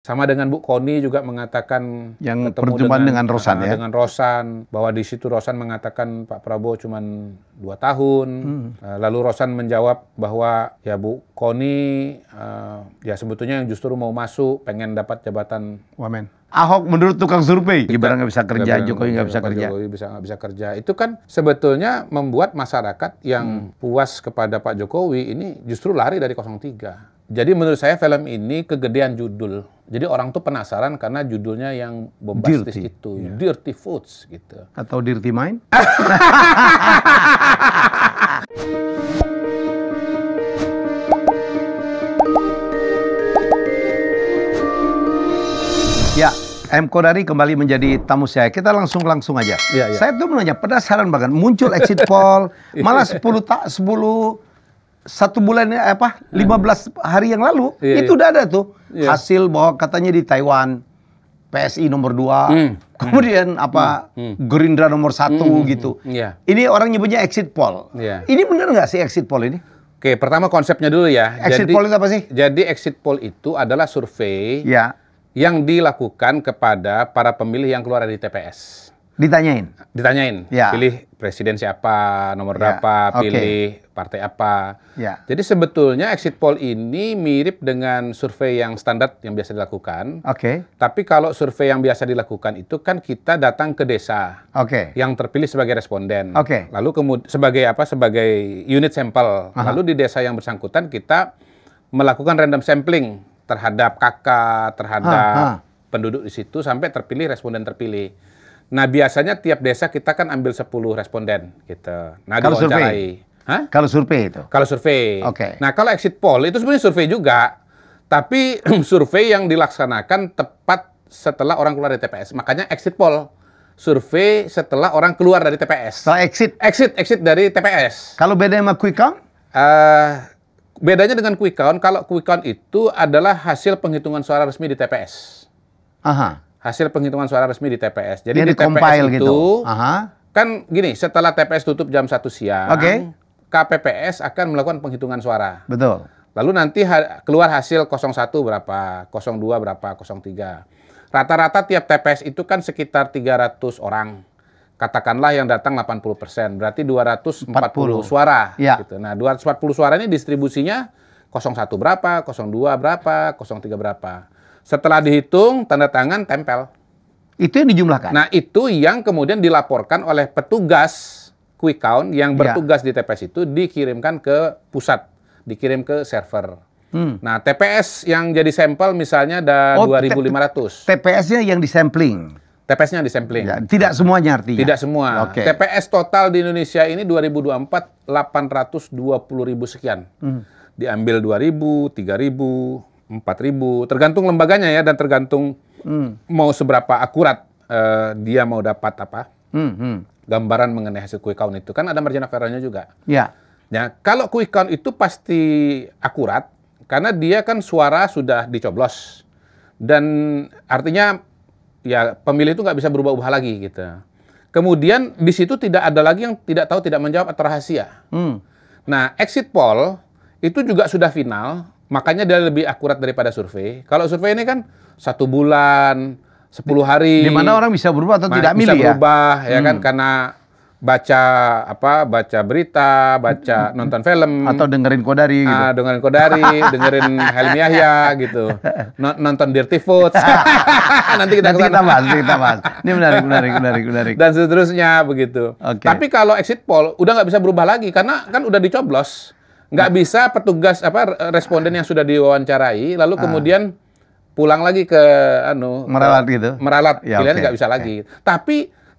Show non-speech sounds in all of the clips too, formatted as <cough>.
Sama dengan Bu Koni juga mengatakan yang pertemuan dengan, dengan Rosan ah, ya. Dengan Rosan bahwa di situ Rosan mengatakan Pak Prabowo cuma dua tahun. Hmm. Ah, lalu Rosan menjawab bahwa ya Bu Koni uh, ah, ya sebetulnya yang justru mau masuk pengen dapat jabatan wamen. Ahok menurut tukang survei Gibran nggak bisa kerja, Jokowi nggak bisa kerja. Jokowi bisa nggak bisa kerja. Itu kan sebetulnya membuat masyarakat yang hmm. puas kepada Pak Jokowi ini justru lari dari 03. Jadi menurut saya film ini kegedean judul. Jadi orang tuh penasaran karena judulnya yang bombastis dirty. itu, yeah. Dirty Foods gitu. Atau Dirty Mind? <laughs> ya, M. Kodari kembali menjadi tamu saya. Kita langsung langsung aja. Ya, ya. Saya tuh menanya penasaran banget muncul exit poll <laughs> malah 10 tak 10 satu bulan ya, apa 15 hmm. hari yang lalu yeah, itu udah iya. ada tuh yeah. hasil bahwa katanya di Taiwan PSI nomor dua, mm. kemudian mm. apa mm. Gerindra nomor satu mm. gitu. Yeah. Ini orang nyebutnya exit poll. Yeah. Ini benar nggak sih exit poll ini? Oke, pertama konsepnya dulu ya. Exit jadi, poll itu apa sih? Jadi exit poll itu adalah survei yeah. yang dilakukan kepada para pemilih yang keluar dari TPS. Ditanyain. Ditanyain. Ya. Pilih presiden siapa, nomor ya. berapa, pilih partai apa. Ya. Jadi sebetulnya exit poll ini mirip dengan survei yang standar yang biasa dilakukan. Oke. Okay. Tapi kalau survei yang biasa dilakukan itu kan kita datang ke desa. Oke. Okay. Yang terpilih sebagai responden. Oke. Okay. Lalu kemudian sebagai apa? Sebagai unit sampel. Aha. Lalu di desa yang bersangkutan kita melakukan random sampling terhadap kakak, terhadap ha, ha. penduduk di situ sampai terpilih responden terpilih. Nah, biasanya tiap desa kita kan ambil 10 responden gitu. Nah, kalau survei. Kalau survei itu. Kalau survei. Oke. Okay. Nah, kalau exit poll itu sebenarnya survei juga. Tapi <clears throat> survei yang dilaksanakan tepat setelah orang keluar dari TPS. Makanya exit poll survei setelah orang keluar dari TPS. So oh, exit. Exit, exit dari TPS. Kalau beda sama quick count? Uh, bedanya dengan quick count, kalau quick count itu adalah hasil penghitungan suara resmi di TPS. Aha hasil penghitungan suara resmi di TPS. Jadi Dia di TPS itu gitu. Aha. kan gini, setelah TPS tutup jam 1 siang, okay. KPPS akan melakukan penghitungan suara. Betul. Lalu nanti ha keluar hasil 01 berapa, 02 berapa, 03. Rata-rata tiap TPS itu kan sekitar 300 orang. Katakanlah yang datang 80 persen, berarti 240 40. suara. Ya. Gitu. Nah, 240 suara ini distribusinya 01 berapa, 02 berapa, 03 berapa. Setelah dihitung, tanda tangan, tempel. Itu yang dijumlahkan? Nah, itu yang kemudian dilaporkan oleh petugas quick count yang ya. bertugas ya. di TPS itu dikirimkan ke pusat, dikirim ke server. Hmm. Nah, TPS yang jadi sampel misalnya ada oh, 2.500. TPS-nya yang disampling. TPS-nya disampling. Ya, tidak semuanya artinya. Tidak semua. Okay. TPS total di Indonesia ini 2024 820.000 sekian. Hmm. Diambil 2.000, 3.000, empat ribu tergantung lembaganya ya dan tergantung hmm. mau seberapa akurat uh, dia mau dapat apa hmm, hmm. gambaran mengenai hasil quick count itu kan ada margin of errornya juga. Ya. Ya, kalau quick count itu pasti akurat karena dia kan suara sudah dicoblos dan artinya ya pemilih itu nggak bisa berubah-ubah lagi gitu. Kemudian di situ tidak ada lagi yang tidak tahu, tidak menjawab atau rahasia. Hmm. Nah, exit poll itu juga sudah final Makanya dia lebih akurat daripada survei. Kalau survei ini kan satu bulan, sepuluh hari. Di mana orang bisa berubah atau tidak milih bisa ya? berubah ya, kan? hmm. kan karena baca apa baca berita baca hmm. nonton film atau dengerin kodari ah, gitu. ah, dengerin kodari <laughs> dengerin Helmi Yahya gitu nonton Dirty Foods <laughs> nanti kita nanti kita bahas kita bahas ini menarik menarik menarik menarik dan seterusnya begitu okay. tapi kalau exit poll udah nggak bisa berubah lagi karena kan udah dicoblos Nggak bisa petugas apa responden yang sudah diwawancarai lalu ah. kemudian pulang lagi ke anu meralat gitu. Meralat. Ya, Pilihan okay. nggak bisa okay. lagi. Tapi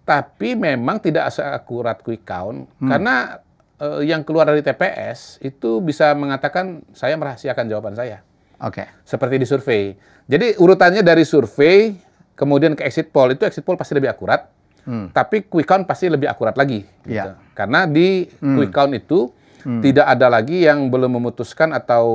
tapi memang tidak akurat quick count hmm. karena uh, yang keluar dari TPS itu bisa mengatakan saya merahasiakan jawaban saya. Oke. Okay. Seperti di survei. Jadi urutannya dari survei kemudian ke exit poll itu exit poll pasti lebih akurat. Hmm. Tapi quick count pasti lebih akurat lagi. Gitu. Yeah. Karena di hmm. quick count itu Hmm. Tidak ada lagi yang belum memutuskan atau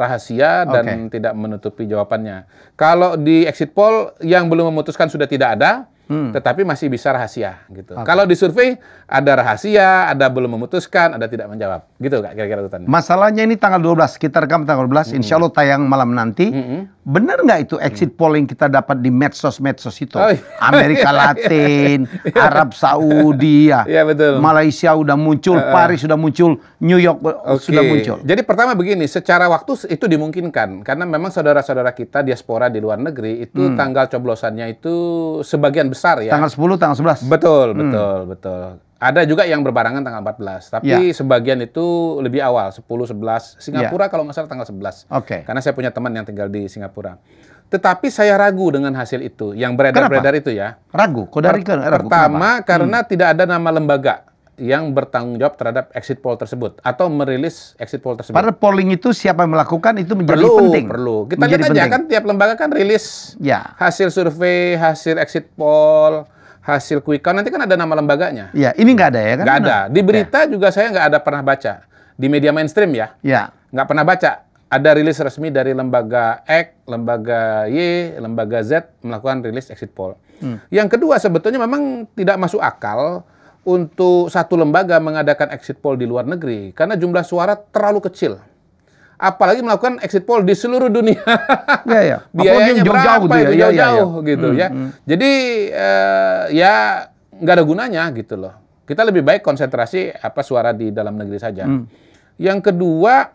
rahasia dan okay. tidak menutupi jawabannya. Kalau di exit poll yang belum memutuskan sudah tidak ada, hmm. tetapi masih bisa rahasia gitu. Okay. Kalau di survei ada rahasia, ada belum memutuskan, ada tidak menjawab. Gitu Kak kira-kira urutannya. Masalahnya ini tanggal 12, kita rekam tanggal 12, hmm. insya Allah tayang malam nanti. Hmm. Benar nggak itu exit hmm. polling kita dapat di medsos-medsos itu? Oh, iya. Amerika <laughs> iya. Latin, Arab Saudi, ya. <laughs> ya betul. Malaysia sudah muncul, uh, uh. Paris sudah muncul, New York uh, okay. sudah muncul. Jadi pertama begini, secara waktu itu dimungkinkan karena memang saudara-saudara kita diaspora di luar negeri itu hmm. tanggal coblosannya itu sebagian besar besar ya. Tanggal 10, tanggal 11. Betul, hmm. betul, betul. Ada juga yang berbarengan tanggal 14, tapi yeah. sebagian itu lebih awal, 10, 11. Singapura yeah. kalau nggak salah tanggal 11. Oke. Okay. Karena saya punya teman yang tinggal di Singapura. Tetapi saya ragu dengan hasil itu, yang beredar-beredar itu ya. Ragu? Kok dari ragu? Pertama, kenapa? Hmm. karena hmm. tidak ada nama lembaga yang bertanggung jawab terhadap exit poll tersebut atau merilis exit poll tersebut. Padahal polling itu siapa yang melakukan itu menjadi perlu, penting. Perlu, Kita menjadi lihat aja penting. kan tiap lembaga kan rilis ya. hasil survei, hasil exit poll, hasil quick count nanti kan ada nama lembaganya. Iya. ini nggak ada ya kan? Nggak ada. Nah. Di berita ya. juga saya nggak ada pernah baca di media mainstream ya. Iya. Nggak pernah baca. Ada rilis resmi dari lembaga X, lembaga Y, lembaga Z melakukan rilis exit poll. Hmm. Yang kedua sebetulnya memang tidak masuk akal untuk satu lembaga mengadakan exit poll di luar negeri karena jumlah suara terlalu kecil. Apalagi melakukan exit poll di seluruh dunia. <laughs> ya, ya. <laughs> Biayanya jauh -jauh berapa gitu ya. itu jauh-jauh ya, ya, ya. gitu hmm, ya. Hmm. Jadi uh, ya nggak ada gunanya gitu loh. Kita lebih baik konsentrasi apa suara di dalam negeri saja. Hmm. Yang kedua,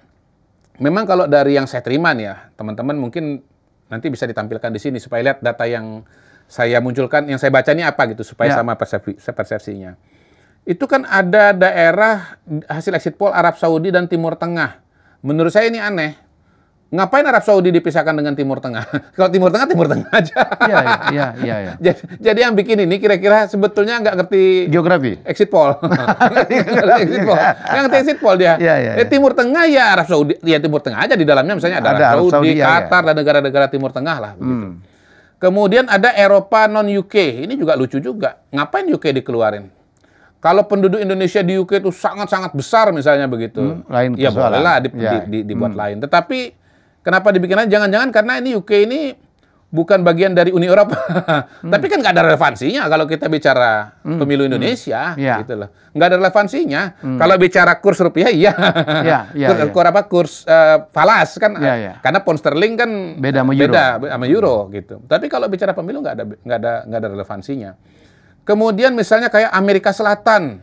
memang kalau dari yang saya terima nih ya, teman-teman mungkin nanti bisa ditampilkan di sini supaya lihat data yang saya munculkan, yang saya baca ini apa gitu supaya ya. sama persepsi, persepsinya. Itu kan ada daerah hasil exit poll Arab Saudi dan Timur Tengah. Menurut saya ini aneh. Ngapain Arab Saudi dipisahkan dengan Timur Tengah? <laughs> Kalau Timur Tengah, Timur Tengah aja. Iya, iya, iya. Ya. <laughs> Jadi, jadi yang bikin ini kira-kira sebetulnya nggak ngerti... Geografi? Exit poll. <laughs> exit poll. Nggak ngerti exit poll dia. Iya, iya. Ya. Timur Tengah ya Arab Saudi. Ya Timur Tengah aja di dalamnya misalnya ada, ada Arab Saudi, Saudi iya, Qatar, ya, dan negara-negara Timur Tengah lah. Begitu. Hmm. Kemudian ada Eropa non UK. Ini juga lucu juga. Ngapain UK dikeluarin? Kalau penduduk Indonesia di UK itu sangat-sangat besar misalnya begitu. Hmm, lain ya bolehlah di, ya. di, di, dibuat hmm. lain. Tetapi kenapa dibikin jangan-jangan karena ini UK ini bukan bagian dari Uni Eropa. hmm. Tapi kan nggak ada relevansinya kalau kita bicara hmm. pemilu hmm. Indonesia, hmm. Ya. yeah. gitu loh. Nggak ada relevansinya. Hmm. Kalau bicara kurs rupiah, iya. yeah, yeah, kurs, yeah. kurs apa? Kurs uh, falas kan, yeah, yeah. karena pound sterling kan beda sama eh, euro, beda sama euro hmm. gitu. Tapi kalau bicara pemilu nggak ada nggak ada nggak ada relevansinya. Kemudian misalnya kayak Amerika Selatan.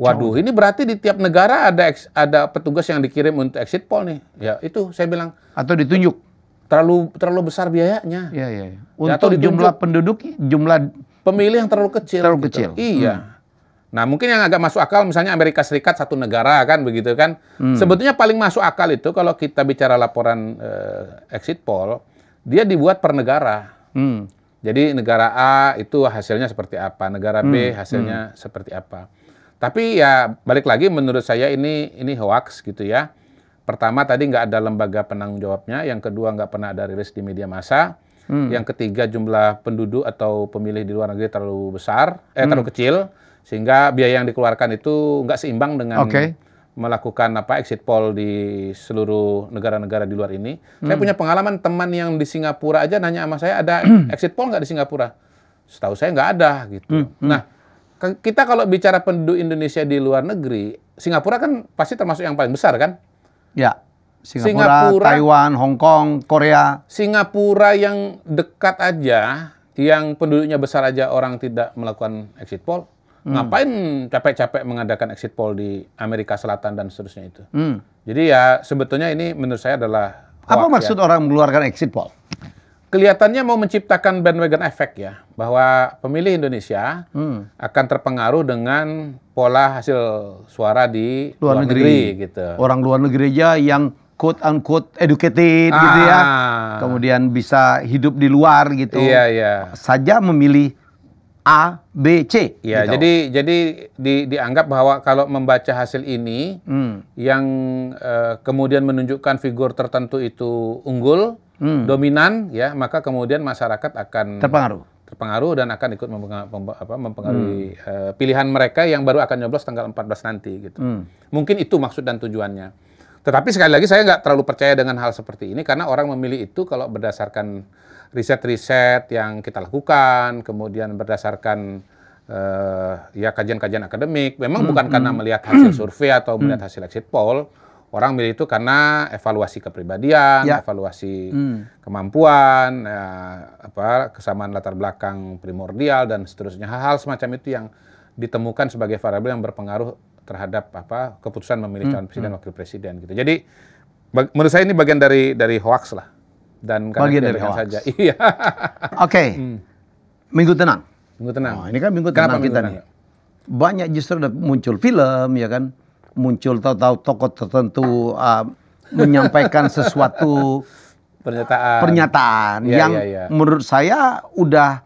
Waduh, ini berarti di tiap negara ada ada petugas yang dikirim untuk exit poll nih. Ya, itu saya bilang atau ditunjuk terlalu terlalu besar biayanya. Iya, iya. iya. Untuk jumlah penduduk, jumlah pemilih yang terlalu kecil. Terlalu gitu. kecil. Iya. Hmm. Nah, mungkin yang agak masuk akal misalnya Amerika Serikat satu negara kan begitu kan. Hmm. Sebetulnya paling masuk akal itu kalau kita bicara laporan uh, exit poll, dia dibuat per negara. Hmm. Jadi negara A itu hasilnya seperti apa, negara B hmm. hasilnya hmm. seperti apa. Tapi ya balik lagi menurut saya ini ini hoax gitu ya. Pertama tadi nggak ada lembaga penanggung jawabnya, yang kedua nggak pernah ada rilis di media massa, hmm. yang ketiga jumlah penduduk atau pemilih di luar negeri terlalu besar, eh hmm. terlalu kecil, sehingga biaya yang dikeluarkan itu nggak seimbang dengan okay. melakukan apa exit poll di seluruh negara-negara di luar ini. Hmm. Saya punya pengalaman teman yang di Singapura aja nanya sama saya ada <clears throat> exit poll nggak di Singapura? Setahu saya nggak ada gitu. Hmm. Hmm. Nah kita kalau bicara penduduk Indonesia di luar negeri, Singapura kan pasti termasuk yang paling besar kan? Ya. Singapura, Singapura Taiwan, Hong Kong, Korea. Singapura yang dekat aja, yang penduduknya besar aja orang tidak melakukan exit poll. Hmm. Ngapain capek-capek mengadakan exit poll di Amerika Selatan dan seterusnya itu? Hmm. Jadi ya sebetulnya ini menurut saya adalah apa maksud ya. orang mengeluarkan exit poll? kelihatannya mau menciptakan bandwagon effect ya, bahwa pemilih Indonesia hmm. akan terpengaruh dengan pola hasil suara di luar, luar negeri. negeri gitu. Orang luar negeri aja yang quote unquote educated ah. gitu ya. Ah. Kemudian bisa hidup di luar gitu. Iya, iya. Saja memilih A, B, C. Iya, gitu. jadi jadi di, dianggap bahwa kalau membaca hasil ini hmm. yang uh, kemudian menunjukkan figur tertentu itu unggul, hmm. dominan, ya maka kemudian masyarakat akan terpengaruh terpengaruh dan akan ikut mempengaruhi hmm. Eh, pilihan mereka yang baru akan nyoblos tanggal 14 nanti gitu. Hmm. Mungkin itu maksud dan tujuannya. Tetapi sekali lagi saya nggak terlalu percaya dengan hal seperti ini karena orang memilih itu kalau berdasarkan riset-riset yang kita lakukan, kemudian berdasarkan uh, ya kajian-kajian akademik. Memang hmm. bukan hmm. karena melihat hasil <clears throat> survei atau melihat hasil exit poll orang milih itu karena evaluasi kepribadian, ya. evaluasi hmm. kemampuan, ya, apa kesamaan latar belakang primordial dan seterusnya. Hal-hal semacam itu yang ditemukan sebagai variabel yang berpengaruh terhadap apa keputusan memilih hmm, calon hmm. presiden hmm. wakil presiden gitu. Jadi menurut saya ini bagian dari dari hoax lah dan bagian dari hoax saja. <laughs> Iya. Oke. Okay. Hmm. Minggu tenang. Minggu tenang. Oh, ini kan minggu Kenapa tenang minggu tenang? nih. Banyak justru udah muncul film ya kan muncul tahu-tahu tokoh tertentu uh, menyampaikan sesuatu pernyataan pernyataan ya, yang ya, ya. menurut saya udah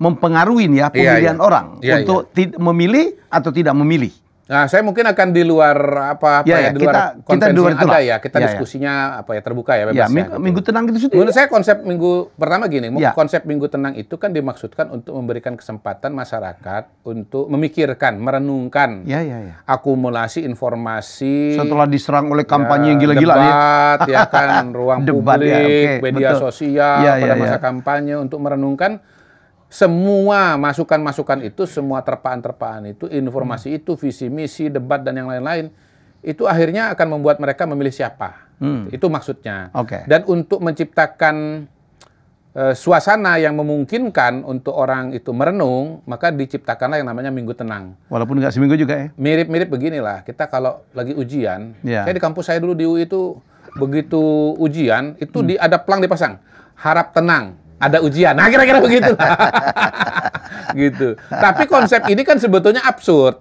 mempengaruhi ya iya, pemilihan iya. orang iya, untuk memilih atau tidak memilih. Nah, saya mungkin akan di luar apa apa ya, ya, ya di luar kita, kita luar yang ada ya. Kita ya, ya. diskusinya ya. apa ya terbuka ya, ya bebas ya. Minggu, ya minggu tenang itu sudah. Menurut ya. saya konsep minggu pertama gini, ya. konsep minggu tenang itu kan dimaksudkan untuk memberikan kesempatan masyarakat untuk memikirkan, merenungkan ya, ya, ya. akumulasi informasi setelah diserang oleh ya, kampanye ya, yang gila-gila ya. ya kan <laughs> ruang debat, publik, ya, okay, media betul. sosial ya, pada ya, masa ya. kampanye untuk merenungkan semua masukan-masukan itu, semua terpaan-terpaan itu, informasi hmm. itu, visi misi, debat dan yang lain-lain itu akhirnya akan membuat mereka memilih siapa. Hmm. Gitu. Itu maksudnya. Okay. Dan untuk menciptakan e, suasana yang memungkinkan untuk orang itu merenung, maka diciptakanlah yang namanya minggu tenang. Walaupun nggak seminggu juga ya. Mirip-mirip beginilah. Kita kalau lagi ujian, yeah. saya di kampus saya dulu di UI itu begitu ujian itu hmm. di ada pelang dipasang harap tenang ada ujian. Nah, kira-kira begitu. <laughs> gitu. Tapi konsep ini kan sebetulnya absurd.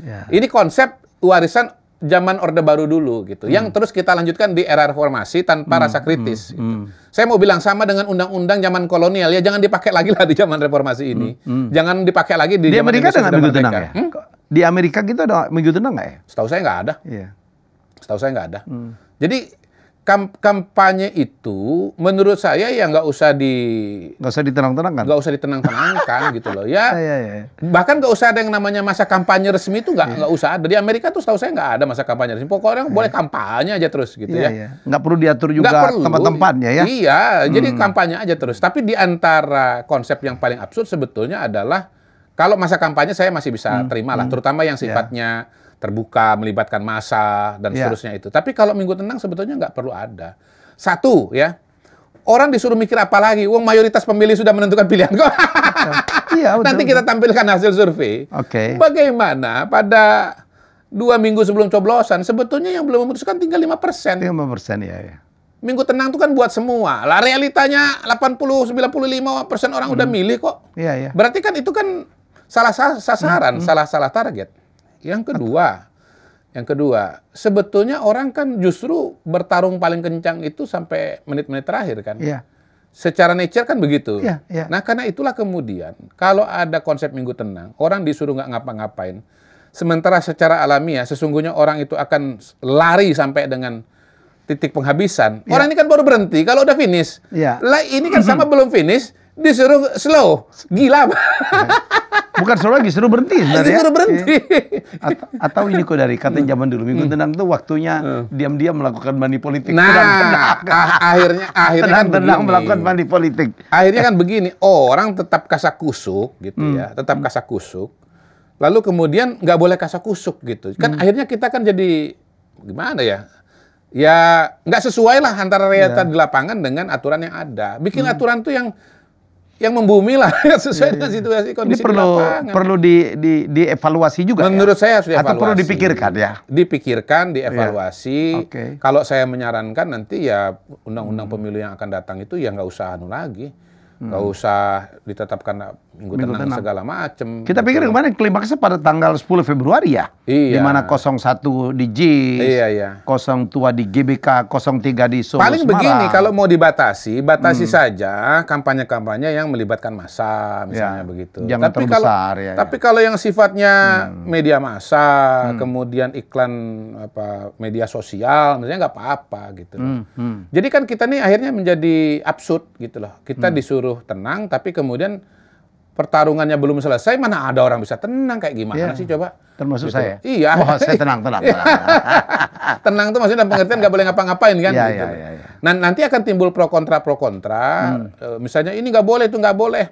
Yeah. Ini konsep warisan zaman Orde Baru dulu gitu. Yang hmm. terus kita lanjutkan di era reformasi tanpa mm. rasa kritis. Mm. Gitu. Mm. Saya mau bilang sama dengan undang-undang zaman kolonial ya jangan dipakai lagi lah di zaman reformasi ini. Mm. Mm. Jangan dipakai lagi di, di zaman Amerika ada begitu tenang ya? Hmm? Di Amerika gitu ada minggu tenang nggak ya? Setahu saya nggak ada. Iya. Setahu saya nggak ada. Mm. Jadi Kamp kampanye itu menurut saya ya nggak usah di nggak usah ditenang-tenangkan nggak usah ditenang-tenangkan <laughs> gitu loh ya, iya, iya, iya, bahkan nggak usah ada yang namanya masa kampanye resmi itu nggak iya. nggak usah Dari Amerika tuh tahu saya nggak ada masa kampanye resmi pokoknya orang boleh kampanye aja terus gitu ya nggak perlu diatur juga tempat-tempatnya ya iya jadi hmm. kampanye aja terus tapi di antara konsep yang paling absurd sebetulnya adalah kalau masa kampanye saya masih bisa hmm. terima lah hmm. terutama yang sifatnya terbuka, melibatkan massa dan yeah. seterusnya itu. Tapi kalau minggu tenang sebetulnya nggak perlu ada. Satu ya, orang disuruh mikir apa lagi? Uang mayoritas pemilih sudah menentukan pilihan kok. iya, iya Nanti kita tampilkan hasil survei. Oke. Okay. Bagaimana pada dua minggu sebelum coblosan sebetulnya yang belum memutuskan tinggal lima persen. Lima persen ya. ya. Minggu tenang itu kan buat semua. Lah realitanya 80-95 persen orang hmm. udah milih kok. Iya, iya. Berarti kan itu kan salah sasaran, hmm. salah-salah hmm. target. Yang kedua, yang kedua, sebetulnya orang kan justru bertarung paling kencang itu sampai menit-menit terakhir kan. Iya. Secara nature kan begitu. Iya, iya. Nah karena itulah kemudian kalau ada konsep minggu tenang, orang disuruh nggak ngapa-ngapain. Sementara secara alamiah ya, sesungguhnya orang itu akan lari sampai dengan titik penghabisan. Iya. Orang ini kan baru berhenti kalau udah finish. Iya. Lah ini kan sama belum finish disuruh slow. Gila. Iya. <laughs> Bukan seru lagi, seru berhenti sebenarnya. Ya. Seru berhenti. Atau, atau ini kok dari kata zaman dulu minggu hmm. tenang tuh waktunya hmm. diam-diam melakukan mani politik. Nah, tenang, ah, tenang. akhirnya <laughs> akhirnya tenang, kan tenang begini. melakukan mani politik. Akhirnya kan begini, oh, orang tetap kasak kusuk gitu hmm. ya, tetap hmm. kasak kusuk. Lalu kemudian nggak boleh kasak kusuk gitu. Kan hmm. akhirnya kita kan jadi gimana ya? Ya nggak sesuai lah antara realita ya. di lapangan dengan aturan yang ada. Bikin hmm. aturan tuh yang yang membumi lah <laughs> sesuai dengan iya. situasi kondisi Ini perlu di lapangan. perlu di, di dievaluasi juga. Ya? Menurut ya? saya harus Atau perlu dipikirkan ya. Dipikirkan, iya. dievaluasi. Ya. Okay. Kalau saya menyarankan nanti ya undang-undang hmm. pemilu yang akan datang itu ya nggak usah anu lagi, nggak hmm. usah ditetapkan minggu, tenang, tenang segala macem. Kita gitu. pikir kemarin klimaksnya pada tanggal 10 Februari ya. Iya. Di mana 01 di J. iya, iya. 02 di GBK, 03 di Solo Paling Semarang. begini kalau mau dibatasi, batasi hmm. saja kampanye-kampanye yang melibatkan massa misalnya ya. begitu. Jangan tapi kalau, besar ya, ya. Tapi kalau yang sifatnya hmm. media massa, hmm. kemudian iklan apa media sosial misalnya nggak apa-apa gitu loh. Hmm. Hmm. Jadi kan kita nih akhirnya menjadi absurd gitu loh. Kita hmm. disuruh tenang tapi kemudian pertarungannya belum selesai, mana ada orang bisa tenang kayak gimana yeah. sih coba? Termasuk gitu. saya. Iya. Oh, saya tenang, tenang, tenang. <laughs> tenang itu maksudnya dalam pengertian nggak boleh ngapa-ngapain kan? Iya, gitu. iya, iya. iya. nanti akan timbul pro kontra pro kontra. Hmm. Eh, misalnya ini nggak boleh, itu nggak boleh.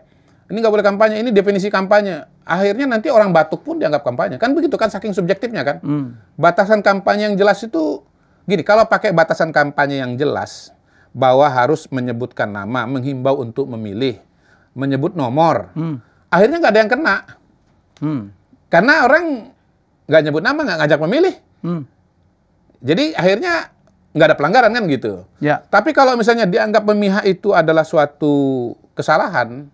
Ini nggak boleh kampanye, ini definisi kampanye. Akhirnya nanti orang batuk pun dianggap kampanye. Kan begitu kan saking subjektifnya kan? Hmm. Batasan kampanye yang jelas itu gini, kalau pakai batasan kampanye yang jelas bahwa harus menyebutkan nama, menghimbau untuk memilih menyebut nomor. Hmm. Akhirnya nggak ada yang kena. Hmm. Karena orang nggak nyebut nama, nggak ngajak memilih. Hmm. Jadi akhirnya nggak ada pelanggaran kan gitu. Ya. Tapi kalau misalnya dianggap memihak itu adalah suatu kesalahan,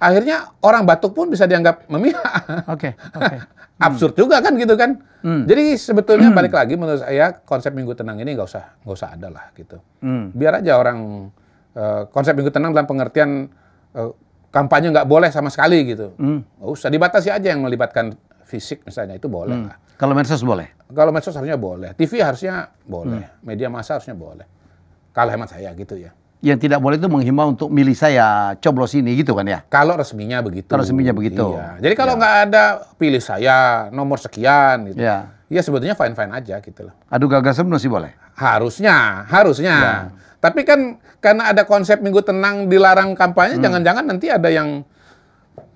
akhirnya orang batuk pun bisa dianggap memihak. Oke. Okay, <laughs> okay. Hmm. Absurd juga kan gitu kan. Hmm. Jadi sebetulnya hmm. balik lagi menurut saya konsep minggu tenang ini nggak usah nggak usah ada lah gitu. Hmm. Biar aja orang eh, konsep minggu tenang dalam pengertian Eh, kampanye nggak boleh sama sekali gitu. Hmm. Nggak usah dibatasi aja yang melibatkan fisik misalnya itu boleh hmm. Kalau medsos boleh? Kalau medsos harusnya boleh. TV harusnya boleh. Hmm. Media massa harusnya boleh. Kalau hemat saya gitu ya. Yang tidak boleh itu menghimbau untuk milih saya coblos ini gitu kan ya? Kalau resminya begitu. Kalau resminya begitu. Iya. Jadi kalau ya. ada pilih saya nomor sekian gitu. Ya. Ya sebetulnya fine fine aja gitu loh. Aduh gagasan belum sih boleh. Harusnya, harusnya. Ya. Tapi kan karena ada konsep minggu tenang dilarang kampanye, hmm. jangan-jangan hmm. nanti ada yang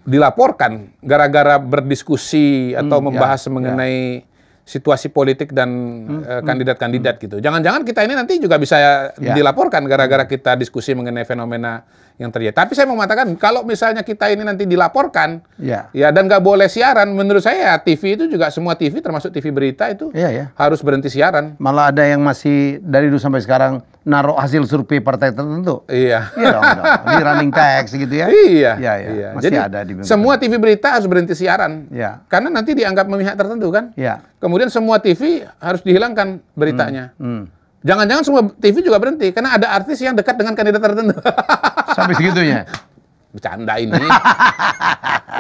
dilaporkan gara-gara berdiskusi atau hmm, ya, membahas ya, mengenai ya. situasi politik dan hmm, eh, kandidat-kandidat hmm, hmm. gitu. Jangan-jangan kita ini nanti juga bisa ya. dilaporkan gara-gara kita diskusi mengenai fenomena yang terjadi. Tapi saya mau mengatakan kalau misalnya kita ini nanti dilaporkan, ya, ya dan nggak boleh siaran, menurut saya ya, TV itu juga semua TV termasuk TV berita itu ya, ya. harus berhenti siaran. Malah ada yang masih dari dulu sampai sekarang naruh hasil survei partai tertentu. Iya. Iya dong, dong. Di running text gitu ya. Iya. Iya, iya. iya. Masih Jadi, ada di Semua TV berita harus berhenti siaran. Iya. Karena nanti dianggap memihak tertentu kan? Iya. Kemudian semua TV harus dihilangkan beritanya. Hmm. hmm. Jangan-jangan semua TV juga berhenti karena ada artis yang dekat dengan kandidat tertentu. Sampai segitunya. <laughs> bercanda ini <laughs>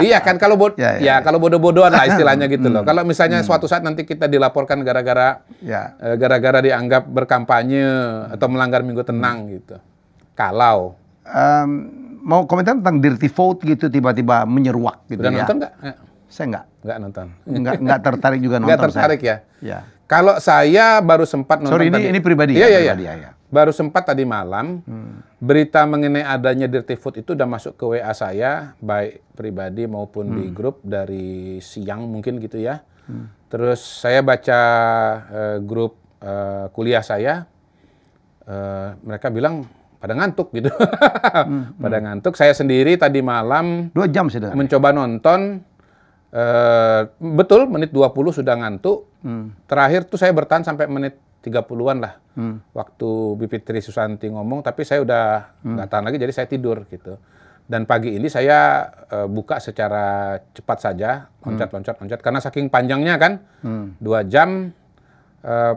iya kan kalau bod ya, ya, ya, ya. kalau bodoh-bodohan lah istilahnya <laughs> gitu loh. Hmm, kalau misalnya hmm. suatu saat nanti kita dilaporkan gara-gara ya. eh, gara-gara dianggap berkampanye atau melanggar minggu tenang hmm. gitu. Kalau um, mau komentar tentang dirty vote gitu tiba-tiba menyeruak gitu Udah ya. nonton nggak? Ya. Saya nggak. Nggak nonton. Nggak nggak tertarik juga <laughs> nonton. Enggak tertarik saya. ya. Iya. Kalau saya baru sempat nonton. Sorry ini tadi. ini pribadi. Iya, ya. Iya iya iya. ya baru sempat tadi malam hmm. berita mengenai adanya dirty food itu udah masuk ke WA saya baik pribadi maupun hmm. di grup dari siang mungkin gitu ya. Hmm. Terus saya baca uh, grup uh, kuliah saya uh, mereka bilang pada ngantuk gitu. <laughs> Hmm, hmm. Pada ngantuk. Saya sendiri tadi malam dua jam sudah mencoba nonton Uh, betul menit 20 sudah ngantuk. Hmm. Terakhir tuh saya bertahan sampai menit 30-an lah hmm. waktu Bipitri Susanti ngomong tapi saya udah hmm. nggak hmm. tahan lagi jadi saya tidur gitu dan pagi ini saya uh, buka secara cepat saja hmm. loncat loncat loncat karena saking panjangnya kan hmm. dua jam uh,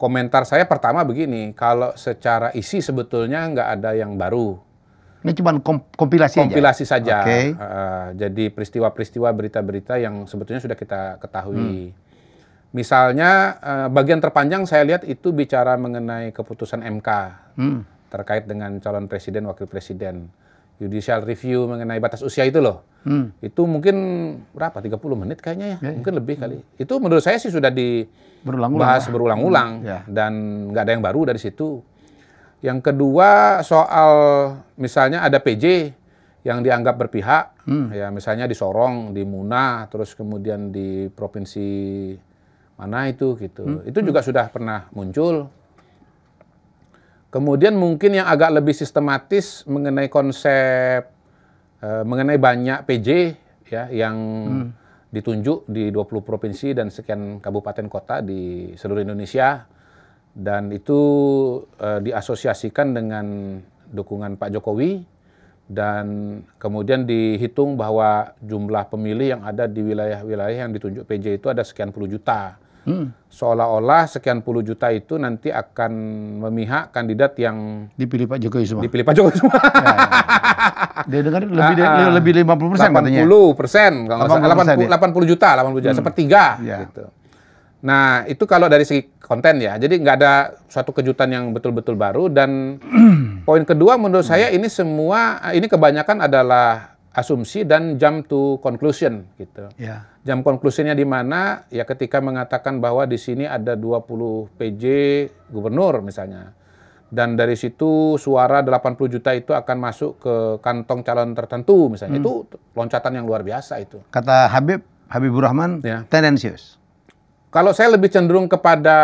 komentar saya pertama begini kalau secara isi sebetulnya nggak ada yang baru ini cuma kom kompilasi kompilasi aja? saja okay. uh, eh, jadi peristiwa-peristiwa berita-berita yang sebetulnya sudah kita ketahui hmm Misalnya eh, bagian terpanjang saya lihat itu bicara mengenai keputusan MK hmm. terkait dengan calon presiden wakil presiden. Judicial review mengenai batas usia itu loh. Hmm. Itu mungkin berapa 30 menit kayaknya ya, ya mungkin ya. lebih kali. Itu menurut saya sih sudah dibahas berulang-ulang hmm, ya. dan nggak ada yang baru dari situ. Yang kedua soal misalnya ada PJ yang dianggap berpihak, hmm. ya misalnya di Sorong, di Muna, terus kemudian di provinsi mana itu gitu. Hmm. Itu juga hmm. sudah pernah muncul. Kemudian mungkin yang agak lebih sistematis mengenai konsep e, mengenai banyak PJ ya yang hmm. ditunjuk di 20 provinsi dan sekian kabupaten kota di seluruh Indonesia dan itu e, diasosiasikan dengan dukungan Pak Jokowi dan kemudian dihitung bahwa jumlah pemilih yang ada di wilayah-wilayah yang ditunjuk PJ itu ada sekian puluh juta Hmm. Seolah-olah sekian puluh juta itu nanti akan memihak kandidat yang dipilih Pak Jokowi semua. Dipilih Pak Jokowi semua. <laughs> Ya, ya, ya. Dia dengar lebih uh, lebih 50 persen katanya. 80 persen, kalau 80, 80, 80 juta, 80 juta, hmm. sepertiga ya. gitu. Nah, itu kalau dari segi konten ya. Jadi nggak ada suatu kejutan yang betul-betul baru dan <clears throat> poin kedua menurut hmm. saya ini semua ini kebanyakan adalah asumsi dan jump to conclusion gitu. Ya. Jump conclusionnya di mana? Ya ketika mengatakan bahwa di sini ada 20 PJ gubernur misalnya. Dan dari situ suara 80 juta itu akan masuk ke kantong calon tertentu misalnya. Hmm. Itu loncatan yang luar biasa itu. Kata Habib Habibur Rahman ya. tendensius. Kalau saya lebih cenderung kepada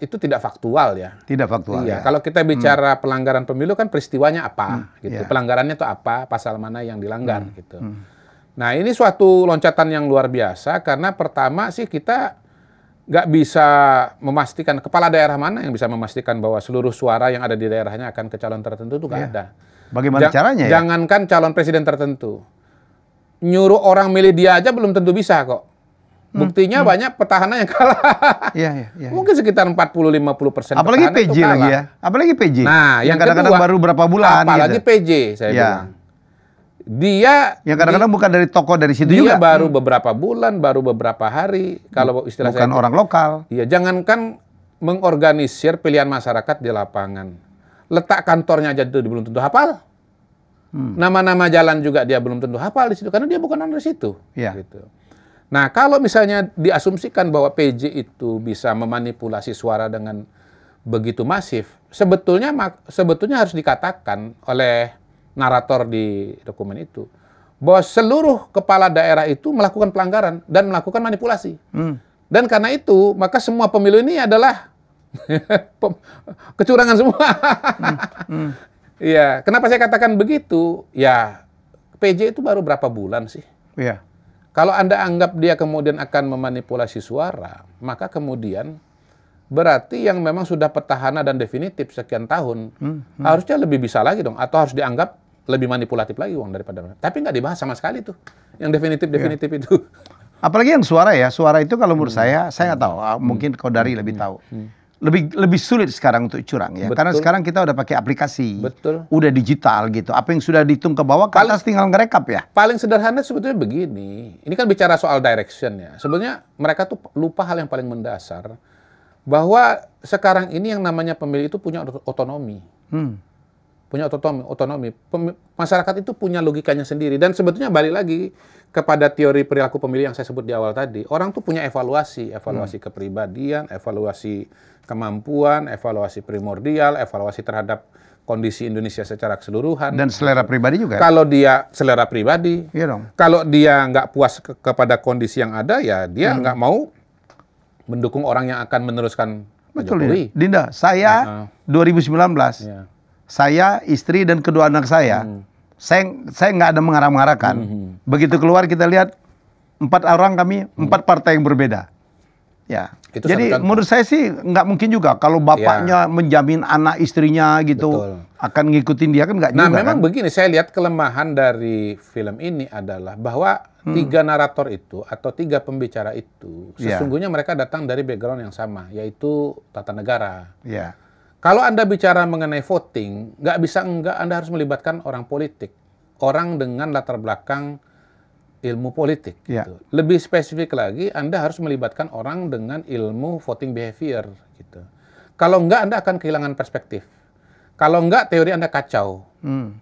itu tidak faktual ya. Tidak faktual. Iya. Ya. Kalau kita hmm. bicara hmm. pelanggaran pemilu kan peristiwanya apa, hmm. gitu. Yeah. Pelanggarannya itu apa, pasal mana yang dilanggar, hmm. gitu. Hmm. Nah ini suatu loncatan yang luar biasa karena pertama sih kita nggak bisa memastikan kepala daerah mana yang bisa memastikan bahwa seluruh suara yang ada di daerahnya akan ke calon tertentu itu nggak yeah. ada. Bagaimana ja caranya? Ya? Jangankan calon presiden tertentu, nyuruh orang milih dia aja belum tentu bisa kok. Hmm. Buktinya hmm. banyak petahana yang kalah. <laughs> Iya, iya, iya. Mungkin sekitar 40-50 persen. Apalagi PJ lagi ya. Apalagi PJ. Nah, yang kadang-kadang baru berapa bulan. Gitu. Apalagi gitu. PJ, saya ya. bilang. Dia yang kadang-kadang bukan dari toko dari situ dia juga. Dia baru hmm. beberapa bulan, baru beberapa hari. Kalau istilah bukan saya, orang lokal. Iya, jangankan mengorganisir pilihan masyarakat di lapangan. Letak kantornya aja itu belum tentu hafal. Hmm. Nama-nama hmm. jalan juga dia belum tentu hafal di situ karena dia bukan orang dari situ. Iya. Gitu. Nah, kalau misalnya diasumsikan bahwa PJ itu bisa memanipulasi suara dengan begitu masif, sebetulnya sebetulnya harus dikatakan oleh narator di dokumen itu bahwa seluruh kepala daerah itu melakukan pelanggaran dan melakukan manipulasi. Hmm. Dan karena itu, maka semua pemilu ini adalah <laughs> kecurangan semua. Iya, hmm. hmm. Iya, kenapa saya katakan begitu? Ya, PJ itu baru berapa bulan sih? Iya. Kalau Anda anggap dia kemudian akan memanipulasi suara, maka kemudian berarti yang memang sudah petahana dan definitif sekian tahun hmm, hmm. harusnya lebih bisa lagi dong atau harus dianggap lebih manipulatif lagi uang daripada tapi nggak dibahas sama sekali tuh yang definitif iya. definitif yeah. itu apalagi yang suara ya suara itu kalau menurut hmm. saya saya nggak hmm. Ah, hmm. Hmm. tahu hmm. mungkin kau dari lebih tahu hmm lebih lebih sulit sekarang untuk curang ya. Betul. Karena sekarang kita udah pakai aplikasi. Betul. Udah digital gitu. Apa yang sudah dihitung ke bawah ke atas tinggal ngerekap ya. Paling sederhana sebetulnya begini. Ini kan bicara soal direction ya. Sebenarnya mereka tuh lupa hal yang paling mendasar bahwa sekarang ini yang namanya pemilih itu punya otonomi. Hmm. Punya otonomi, otonomi. Pem, masyarakat itu punya logikanya sendiri dan sebetulnya balik lagi kepada teori perilaku pemilih yang saya sebut di awal tadi, orang tuh punya evaluasi, evaluasi hmm. kepribadian, evaluasi kemampuan, evaluasi primordial, evaluasi terhadap kondisi Indonesia secara keseluruhan. Dan selera pribadi juga. Ya? Kalau dia selera pribadi, iya dong. Kalau dia nggak puas ke kepada kondisi yang ada, ya dia hmm. nggak mau mendukung orang yang akan meneruskan Betul, Jokowi. Iya. Dinda, saya uh -huh. 2019, yeah. saya istri dan kedua anak saya. Hmm saya saya nggak ada mengarah-mengarahkan. Hmm, hmm Begitu keluar kita lihat empat orang kami hmm. empat partai yang berbeda. Ya. Itu Jadi menurut saya sih nggak mungkin juga kalau ya. bapaknya ya. menjamin anak istrinya gitu Betul. akan ngikutin dia kan nggak nah, juga. Nah memang kan? begini saya lihat kelemahan dari film ini adalah bahwa hmm. tiga narator itu atau tiga pembicara itu ya. sesungguhnya ya. mereka datang dari background yang sama yaitu tata negara. Ya. Kalau Anda bicara mengenai voting, nggak bisa enggak Anda harus melibatkan orang politik. Orang dengan latar belakang ilmu politik. Ya. Gitu. Lebih spesifik lagi, Anda harus melibatkan orang dengan ilmu voting behavior. Gitu. Kalau enggak, Anda akan kehilangan perspektif. Kalau enggak, teori Anda kacau. Hmm.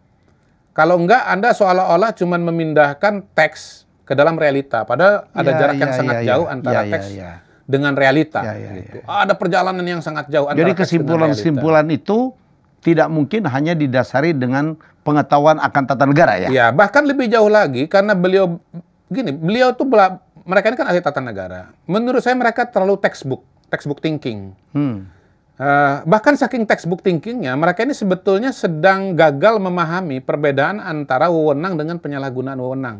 Kalau enggak, Anda seolah-olah cuma memindahkan teks ke dalam realita. Padahal ada ya, jarak ya, yang ya, sangat ya, ya. jauh ya, antara ya, teks ya, ya dengan realita. Ya, ya, gitu. ya. Ada perjalanan yang sangat jauh. Jadi kesimpulan-kesimpulan itu tidak mungkin hanya didasari dengan pengetahuan akan tata negara ya. Ya, bahkan lebih jauh lagi karena beliau gini, beliau itu, mereka ini kan ahli tata negara. Menurut saya mereka terlalu textbook, textbook thinking. Hmm. Uh, bahkan saking textbook thinkingnya, mereka ini sebetulnya sedang gagal memahami perbedaan antara wewenang dengan penyalahgunaan wewenang.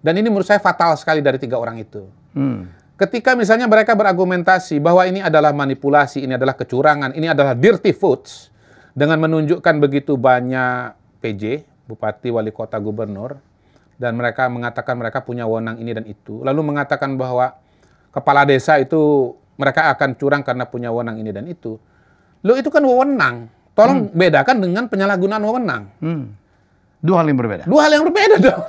Dan ini menurut saya fatal sekali dari tiga orang itu. Hmm. Ketika misalnya mereka berargumentasi bahwa ini adalah manipulasi, ini adalah kecurangan, ini adalah dirty votes dengan menunjukkan begitu banyak PJ, bupati, wali kota, gubernur, dan mereka mengatakan mereka punya wewenang ini dan itu, lalu mengatakan bahwa kepala desa itu mereka akan curang karena punya wewenang ini dan itu. Lo itu kan wewenang, tolong hmm. bedakan dengan penyalahgunaan wewenang. Hmm. Dua hal yang berbeda. Dua hal yang berbeda dong.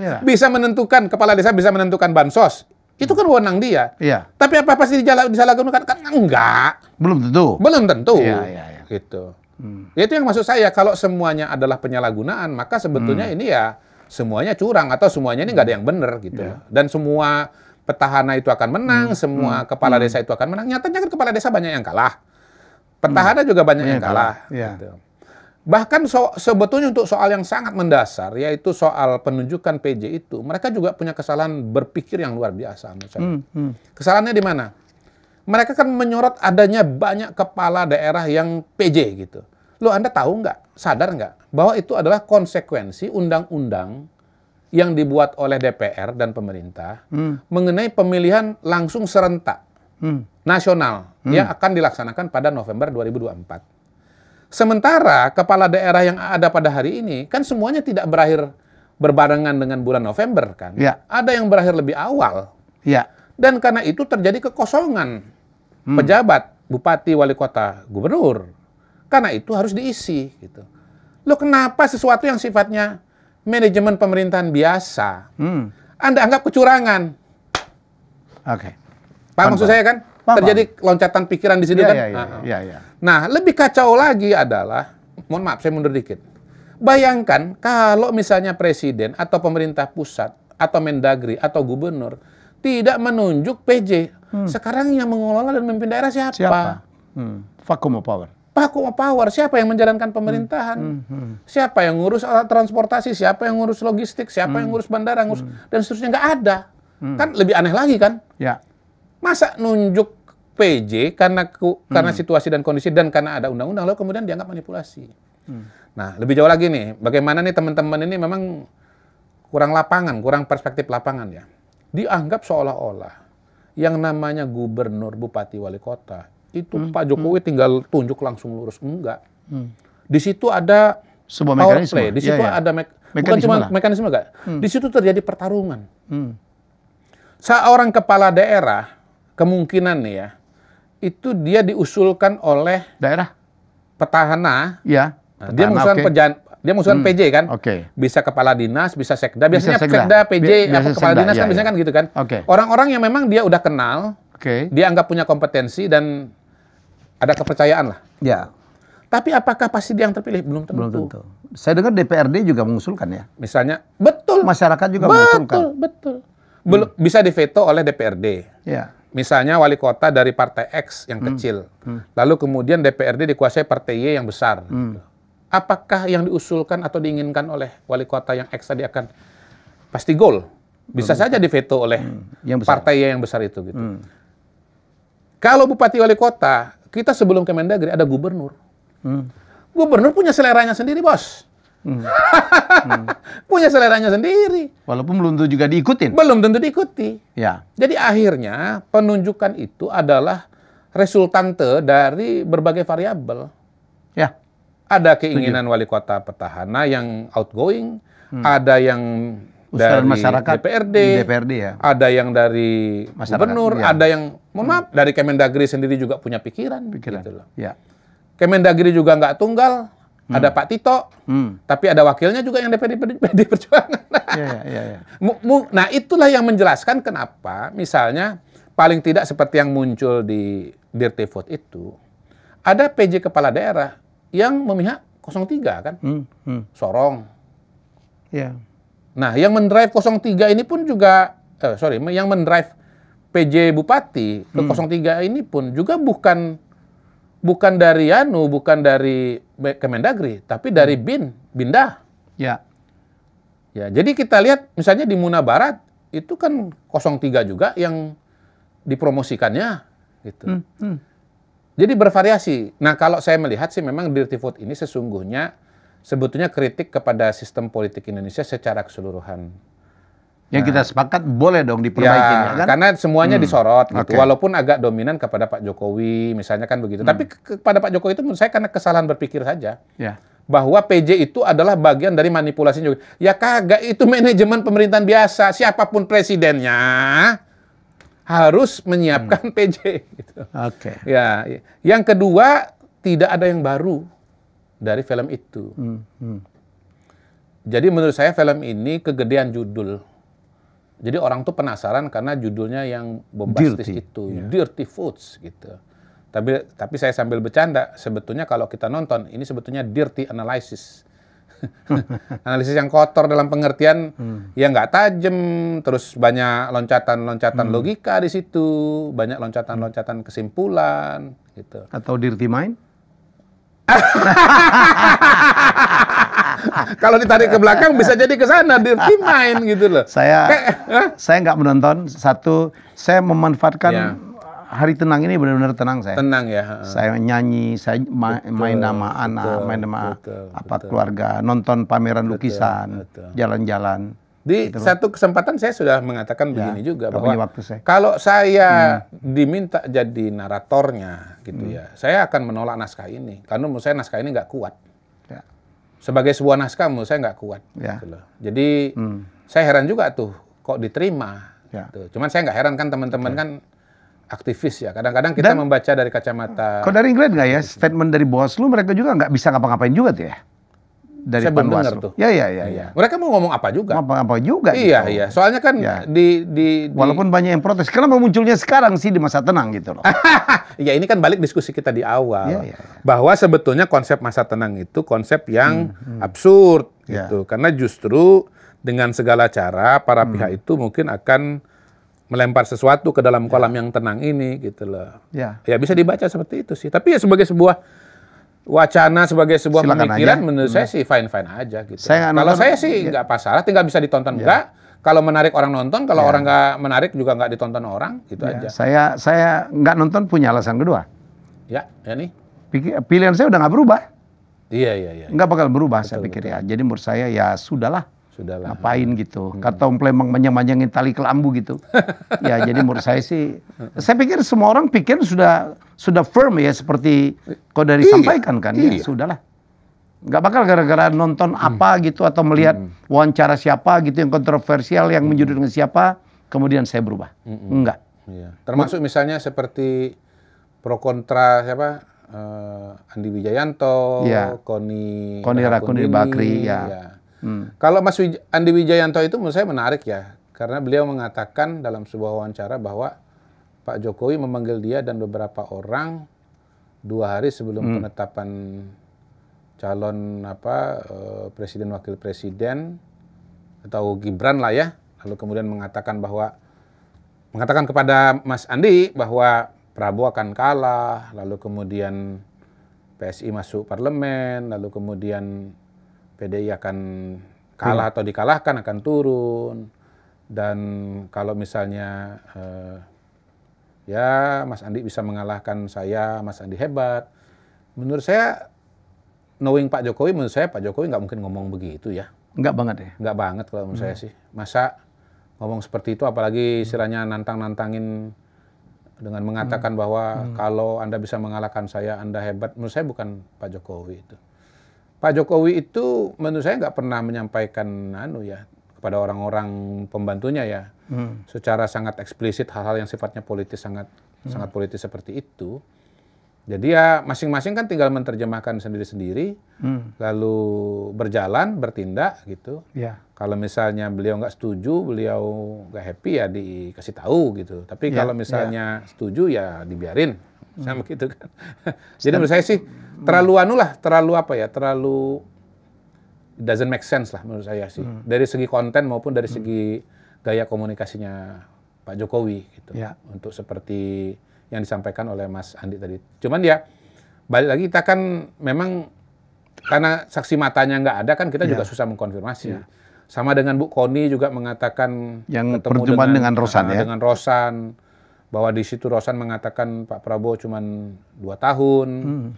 yeah. <laughs> Bisa menentukan kepala desa bisa menentukan bansos, itu kan wewenang dia. Iya. Tapi apa pasti disalahgunakan? Kan enggak. Belum tentu. Belum tentu. Iya, iya, iya. Gitu. Hmm. Itu yang maksud saya kalau semuanya adalah penyalahgunaan, maka sebetulnya hmm. ini ya semuanya curang atau semuanya ini nggak ada yang benar gitu. Yeah. Dan semua petahana itu akan menang, hmm. semua hmm. kepala hmm. desa itu akan menang. Nyatanya kan kepala desa banyak yang kalah. Petahana hmm. juga banyak, banyak yang kalah. kalah. Yeah. Gitu. Bahkan so, sebetulnya untuk soal yang sangat mendasar, yaitu soal penunjukan PJ itu, mereka juga punya kesalahan berpikir yang luar biasa. Misalnya. Hmm, hmm. Kesalahannya di mana? Mereka kan menyorot adanya banyak kepala daerah yang PJ gitu. Lo Anda tahu nggak, sadar nggak, bahwa itu adalah konsekuensi undang-undang yang dibuat oleh DPR dan pemerintah hmm. mengenai pemilihan langsung serentak hmm. nasional hmm. yang akan dilaksanakan pada November 2024. Sementara kepala daerah yang ada pada hari ini kan semuanya tidak berakhir berbarengan dengan bulan November kan. Ya. Ada yang berakhir lebih awal. Ya. Dan karena itu terjadi kekosongan hmm. pejabat, bupati, wali kota, gubernur. Karena itu harus diisi gitu. Lo kenapa sesuatu yang sifatnya manajemen pemerintahan biasa, hmm. Anda anggap kecurangan? Oke. Okay. Pak maksud saya kan? Paham. Terjadi loncatan pikiran di sini ya, kan. iya, uh nah, ya, ya. nah, lebih kacau lagi adalah, mohon maaf saya mundur dikit. Bayangkan kalau misalnya presiden atau pemerintah pusat atau Mendagri atau gubernur tidak menunjuk PJ, hmm. sekarang yang mengelola dan memimpin daerah siapa? Siapa? Hmm. Vacuum of power. Vacuum power. Siapa yang menjalankan pemerintahan? Hmm, hmm. Hmm. Siapa yang ngurus alat transportasi? Siapa yang ngurus logistik? Siapa hmm. yang ngurus bandara? Ngurus hmm. dan seterusnya nggak ada. Hmm. Kan lebih aneh lagi kan? Ya. Masa nunjuk PJ karena ku, hmm. karena situasi dan kondisi dan karena ada undang-undang lalu kemudian dianggap manipulasi. Hmm. Nah, lebih jauh lagi nih, bagaimana nih teman-teman ini memang kurang lapangan, kurang perspektif lapangan ya. Dianggap seolah-olah yang namanya gubernur, bupati, wali kota itu hmm. Pak Jokowi hmm. tinggal tunjuk langsung lurus enggak. Hmm. Di situ ada sebuah power mekanisme. Play. Di ya, situ ya, ya. ada me mekanisme bukan cuma mekanisme enggak. Hmm. Di situ terjadi pertarungan. Hmm. Seorang kepala daerah kemungkinan nih ya itu dia diusulkan oleh daerah petahana. Iya. Nah, petahana, dia mengusulkan okay. pejan, dia mengusulkan hmm. PJ kan. Okay. Bisa kepala dinas, bisa sekda. Biasanya bisa sekda. sekda, PJ, Biasa kepala sekda. dinas ya, kan ya. biasanya kan iya. gitu kan. Oke. Orang-orang yang memang dia udah kenal, oke. Okay. Dia anggap punya kompetensi dan ada kepercayaan lah. Ya. Tapi apakah pasti dia yang terpilih? Belum tentu. Belum tentu. Saya dengar DPRD juga mengusulkan ya. Misalnya, betul. Masyarakat juga betul, mengusulkan. Betul, betul. hmm. bisa diveto oleh DPRD. Ya. Misalnya wali kota dari partai X yang hmm. kecil, hmm. lalu kemudian DPRD dikuasai partai Y yang besar. Hmm. Apakah yang diusulkan atau diinginkan oleh wali kota yang X tadi akan pasti gol? Bisa Betul. saja diveto oleh hmm. yang partai Y yang besar itu. Gitu. Hmm. Kalau bupati wali kota, kita sebelum Kemendagri ada gubernur. Hmm. Gubernur punya seleranya sendiri, bos. Hmm. <laughs> Punya seleranya sendiri. Walaupun belum tentu juga diikutin. Belum tentu diikuti. Ya. Jadi akhirnya penunjukan itu adalah resultante dari berbagai variabel. Ya. Ada keinginan Tujuh. wali kota petahana yang outgoing, hmm. ada yang dari masyarakat DPRD, DPRD ya. ada yang dari masyarakat, gubernur, ya. ada yang mohon maaf hmm. dari Kemendagri sendiri juga punya pikiran, pikiran. Gitu loh. Ya. Kemendagri juga nggak tunggal, Hmm. Ada Pak Tito, hmm. tapi ada wakilnya juga yang DPD PD Perjuangan. yeah, yeah, yeah. Nah itulah yang menjelaskan kenapa misalnya paling tidak seperti yang muncul di Vote itu, ada PJ kepala daerah yang memihak 03 kan, hmm, hmm. Sorong. Yeah. Nah, yang mendrive 03 ini pun juga, eh, sorry, yang mendrive PJ Bupati ke hmm. 03 ini pun juga bukan bukan dari Yanu, bukan dari Kemendagri, tapi dari hmm. BIN, Binda. Ya. Ya, jadi kita lihat misalnya di Muna Barat itu kan 03 juga yang dipromosikannya gitu. Hmm, hmm. Jadi bervariasi. Nah, kalau saya melihat sih memang dirty vote ini sesungguhnya sebetulnya kritik kepada sistem politik Indonesia secara keseluruhan yang nah. kita sepakat boleh dong diperbaiki ya, ya kan? karena semuanya hmm. disorot gitu okay. walaupun agak dominan kepada Pak Jokowi misalnya kan begitu hmm. tapi ke kepada Pak Jokowi itu menurut saya karena kesalahan berpikir saja ya. bahwa PJ itu adalah bagian dari manipulasi Jokowi ya kagak itu manajemen pemerintahan biasa siapapun presidennya harus menyiapkan hmm. PJ gitu. Oke. Okay. Ya, ya, yang kedua tidak ada yang baru dari film itu. Hmm. Hmm. Jadi menurut saya film ini kegedean judul. Jadi orang tuh penasaran karena judulnya yang bombastis dirty. itu, yeah. dirty foods gitu. Tapi tapi saya sambil bercanda, sebetulnya kalau kita nonton ini sebetulnya dirty analysis. <laughs> Analisis yang kotor dalam pengertian hmm. yang nggak tajam, terus banyak loncatan-loncatan hmm. logika di situ, banyak loncatan-loncatan kesimpulan gitu. Atau dirty mind? <laughs> <laughs> Kalau ditarik ke belakang bisa jadi ke sana, dirty mind gitu loh. Saya saya nggak menonton satu, saya memanfaatkan ya. hari tenang ini benar-benar tenang saya. Tenang ya. Saya nyanyi, saya ma betul, main nama anak, betul, main nama apa keluarga, nonton pameran betul, lukisan, jalan-jalan. Di gitu satu kesempatan saya sudah mengatakan ya, begini juga bahwa saya. kalau saya hmm. diminta jadi naratornya gitu hmm. ya, saya akan menolak naskah ini karena menurut saya naskah ini nggak kuat sebagai sebuah naskah menurut saya nggak kuat. Ya. Gitu loh. Jadi hmm. saya heran juga tuh kok diterima. Ya. Gitu. Cuman saya nggak heran kan teman-teman okay. kan aktivis ya. Kadang-kadang kita Dan, membaca dari kacamata. Kok dari England nggak ya statement dari bos lu mereka juga nggak bisa ngapa-ngapain juga tuh ya? dari Saya Panwaslu. Ya, ya, ya, iya. ya. Mereka mau ngomong apa juga? Apa apa juga. Iya, gitu. iya. Soalnya kan ya. di, di di walaupun banyak yang protes, kenapa munculnya sekarang sih di masa tenang gitu loh. <laughs> ya, ini kan balik diskusi kita di awal. Ya, ya, Bahwa sebetulnya konsep masa tenang itu konsep yang hmm, hmm. absurd ya. gitu. Karena justru dengan segala cara para hmm. pihak itu mungkin akan melempar sesuatu ke dalam ya. kolam ya. yang tenang ini gitu loh. Ya. ya bisa dibaca seperti itu sih. Tapi ya sebagai sebuah wacana sebagai sebuah Silakan pemikiran aja. menurut saya hmm. sih fine fine aja gitu. Saya kalau nonton, saya sih nggak ya. pasalah, tinggal bisa ditonton ya. enggak. Kalau menarik orang nonton, kalau ya. orang nggak menarik juga nggak ditonton orang, gitu ya. aja. Saya saya nggak nonton punya alasan kedua. Ya, ya nih. Pilihan saya udah nggak berubah. Iya iya iya. Nggak bakal berubah betul, saya pikir betul. ya. Jadi menurut saya ya sudahlah sudah Ngapain gitu. Hmm. Atau emang manjang-manjangin tali kelambu gitu. ya jadi menurut saya sih, <laughs> saya pikir semua orang pikir sudah sudah firm ya seperti kau dari iya, sampaikan kan. Ya, iya. Ya sudahlah. Gak bakal gara-gara nonton hmm. apa gitu atau melihat hmm. wawancara siapa gitu yang kontroversial yang hmm. dengan siapa kemudian saya berubah. Hmm. Enggak. Iya. Termasuk misalnya seperti pro kontra siapa? Uh, Andi Wijayanto, ya. Koni Koni Rakuni Bakri ya. ya Hmm. Kalau Mas Andi Wijayanto itu menurut saya menarik ya, karena beliau mengatakan dalam sebuah wawancara bahwa Pak Jokowi memanggil dia dan beberapa orang dua hari sebelum hmm. penetapan calon apa eh, presiden wakil presiden atau Gibran lah ya, lalu kemudian mengatakan bahwa mengatakan kepada Mas Andi bahwa Prabowo akan kalah, lalu kemudian PSI masuk parlemen, lalu kemudian PDI akan kalah atau dikalahkan akan turun dan kalau misalnya uh, ya Mas Andi bisa mengalahkan saya, Mas Andi hebat. Menurut saya knowing Pak Jokowi, menurut saya Pak Jokowi nggak mungkin ngomong begitu ya. Nggak banget ya? Nggak banget kalau menurut hmm. saya sih. Masa ngomong seperti itu apalagi hmm. istilahnya nantang-nantangin dengan mengatakan hmm. bahwa hmm. kalau Anda bisa mengalahkan saya, Anda hebat. Menurut saya bukan Pak Jokowi itu. Pak Jokowi itu menurut saya nggak pernah menyampaikan anu ya kepada orang-orang pembantunya ya hmm. secara sangat eksplisit hal-hal yang sifatnya politis sangat hmm. sangat politis seperti itu. Jadi ya masing-masing kan tinggal menerjemahkan sendiri-sendiri, hmm. lalu berjalan, bertindak gitu. Ya. Kalau misalnya beliau nggak setuju, beliau nggak happy ya dikasih tahu gitu. Tapi ya, kalau ya. misalnya ya. setuju ya dibiarin sama hmm. gitu kan. <laughs> Jadi menurut saya sih hmm. terlalu anu lah, terlalu apa ya, terlalu doesn't make sense lah menurut saya sih. Hmm. Dari segi konten maupun dari hmm. segi hmm. gaya komunikasinya Pak Jokowi gitu. Ya. Untuk seperti yang disampaikan oleh Mas Andi tadi. Cuman ya balik lagi kita kan memang karena saksi matanya nggak ada kan kita ya. juga susah mengkonfirmasi. Ya. Sama dengan Bu Koni juga mengatakan yang ketemu dengan, dengan Rosan ah, ya. Dengan Rosan bahwa di situ Rosan mengatakan Pak Prabowo cuma dua tahun. Hmm.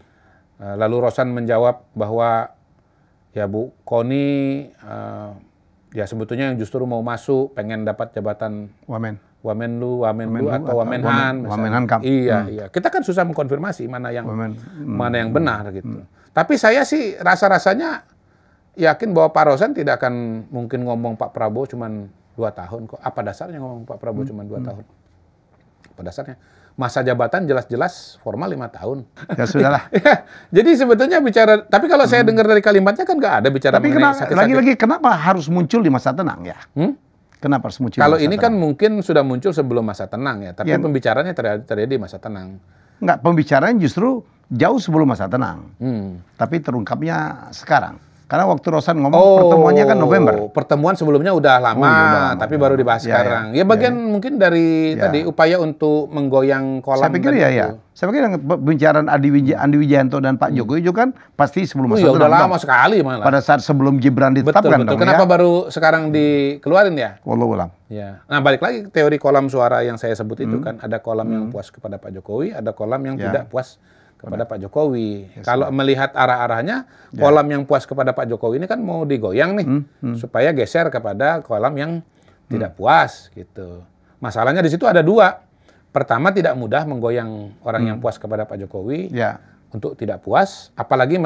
Eh, lalu Rosan menjawab bahwa ya Bu Koni uh, eh, ya sebetulnya yang justru mau masuk pengen dapat jabatan Wamen. wamen lu wamen, Wamenlu lu atau Wamenhan, Wamenhan Kam. Iya, hmm. iya. Kita kan susah mengkonfirmasi mana yang Hmm. mana yang hmm. benar gitu. Hmm. Tapi saya sih rasa-rasanya yakin bahwa Pak Rosan tidak akan mungkin ngomong Pak Prabowo cuma dua tahun kok. Apa dasarnya ngomong Pak Prabowo hmm. cuma dua hmm. tahun? pada dasarnya. Masa jabatan jelas-jelas formal lima tahun. Ya sudahlah. <laughs> ya, jadi sebetulnya bicara, tapi kalau hmm. saya dengar dari kalimatnya kan nggak ada bicara tapi mengenai Lagi-lagi kenapa harus muncul di masa tenang ya? Hmm? Kenapa harus muncul? Kalau ini kan tenang? kan mungkin sudah muncul sebelum masa tenang ya, tapi ya. pembicaranya terjadi, terjadi masa tenang. Enggak, pembicaraan justru jauh sebelum masa tenang. Hmm. Tapi terungkapnya sekarang. Karena waktu Rosan ngomong oh, pertemuannya kan November. Oh, pertemuan sebelumnya udah oh, lama, oh, udah lama tapi ya. baru dibahas ya, sekarang. Ya, ya bagian ya. mungkin dari ya. tadi upaya untuk menggoyang kolam. Saya pikir ya, ya. itu. ya. Saya pikir yang pembicaraan Andi, Wij Andi Wijayanto dan Pak hmm. Jokowi juga kan pasti sebelum oh, masa oh, ya, udah lama dong. sekali malah. Pada saat sebelum Gibran ditetapkan betul, betul. Dong, Kenapa ya? baru sekarang hmm. dikeluarin ya? Walau ulang. Ya. Nah, balik lagi teori kolam suara yang saya sebut itu hmm. kan ada kolam hmm. yang puas kepada Pak Jokowi, ada kolam yang ya. tidak puas kepada Pak Jokowi. Yes, Kalau melihat arah-arahnya, yeah. kolam yang puas kepada Pak Jokowi ini kan mau digoyang nih, hmm, hmm. supaya geser kepada kolam yang hmm. tidak puas gitu. Masalahnya di situ ada dua. Pertama tidak mudah menggoyang orang hmm. yang puas kepada Pak Jokowi yeah. untuk tidak puas, apalagi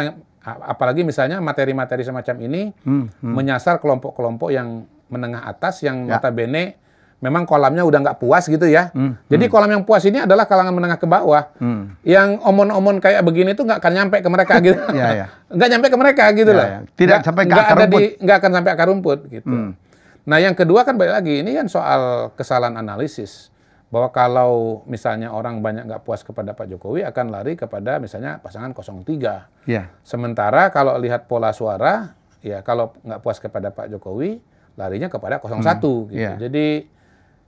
apalagi misalnya materi-materi semacam ini hmm, hmm. menyasar kelompok-kelompok yang menengah atas yang yeah. bene memang kolamnya udah nggak puas gitu ya. Hmm. Jadi hmm. kolam yang puas ini adalah kalangan menengah ke bawah. Hmm. Yang omon-omon kayak begini tuh nggak akan nyampe ke mereka <laughs> gitu. ya, ya. <laughs> Nggak nyampe ke mereka gitu ya, loh. Ya. Tidak nggak, sampai ke akar ada rumput. Nggak akan sampai akar rumput gitu. Hmm. Nah yang kedua kan balik lagi, ini kan soal kesalahan analisis. Bahwa kalau misalnya orang banyak nggak puas kepada Pak Jokowi akan lari kepada misalnya pasangan 03. Ya. Sementara kalau lihat pola suara, ya kalau nggak puas kepada Pak Jokowi, larinya kepada 01 hmm. gitu. Ya. Jadi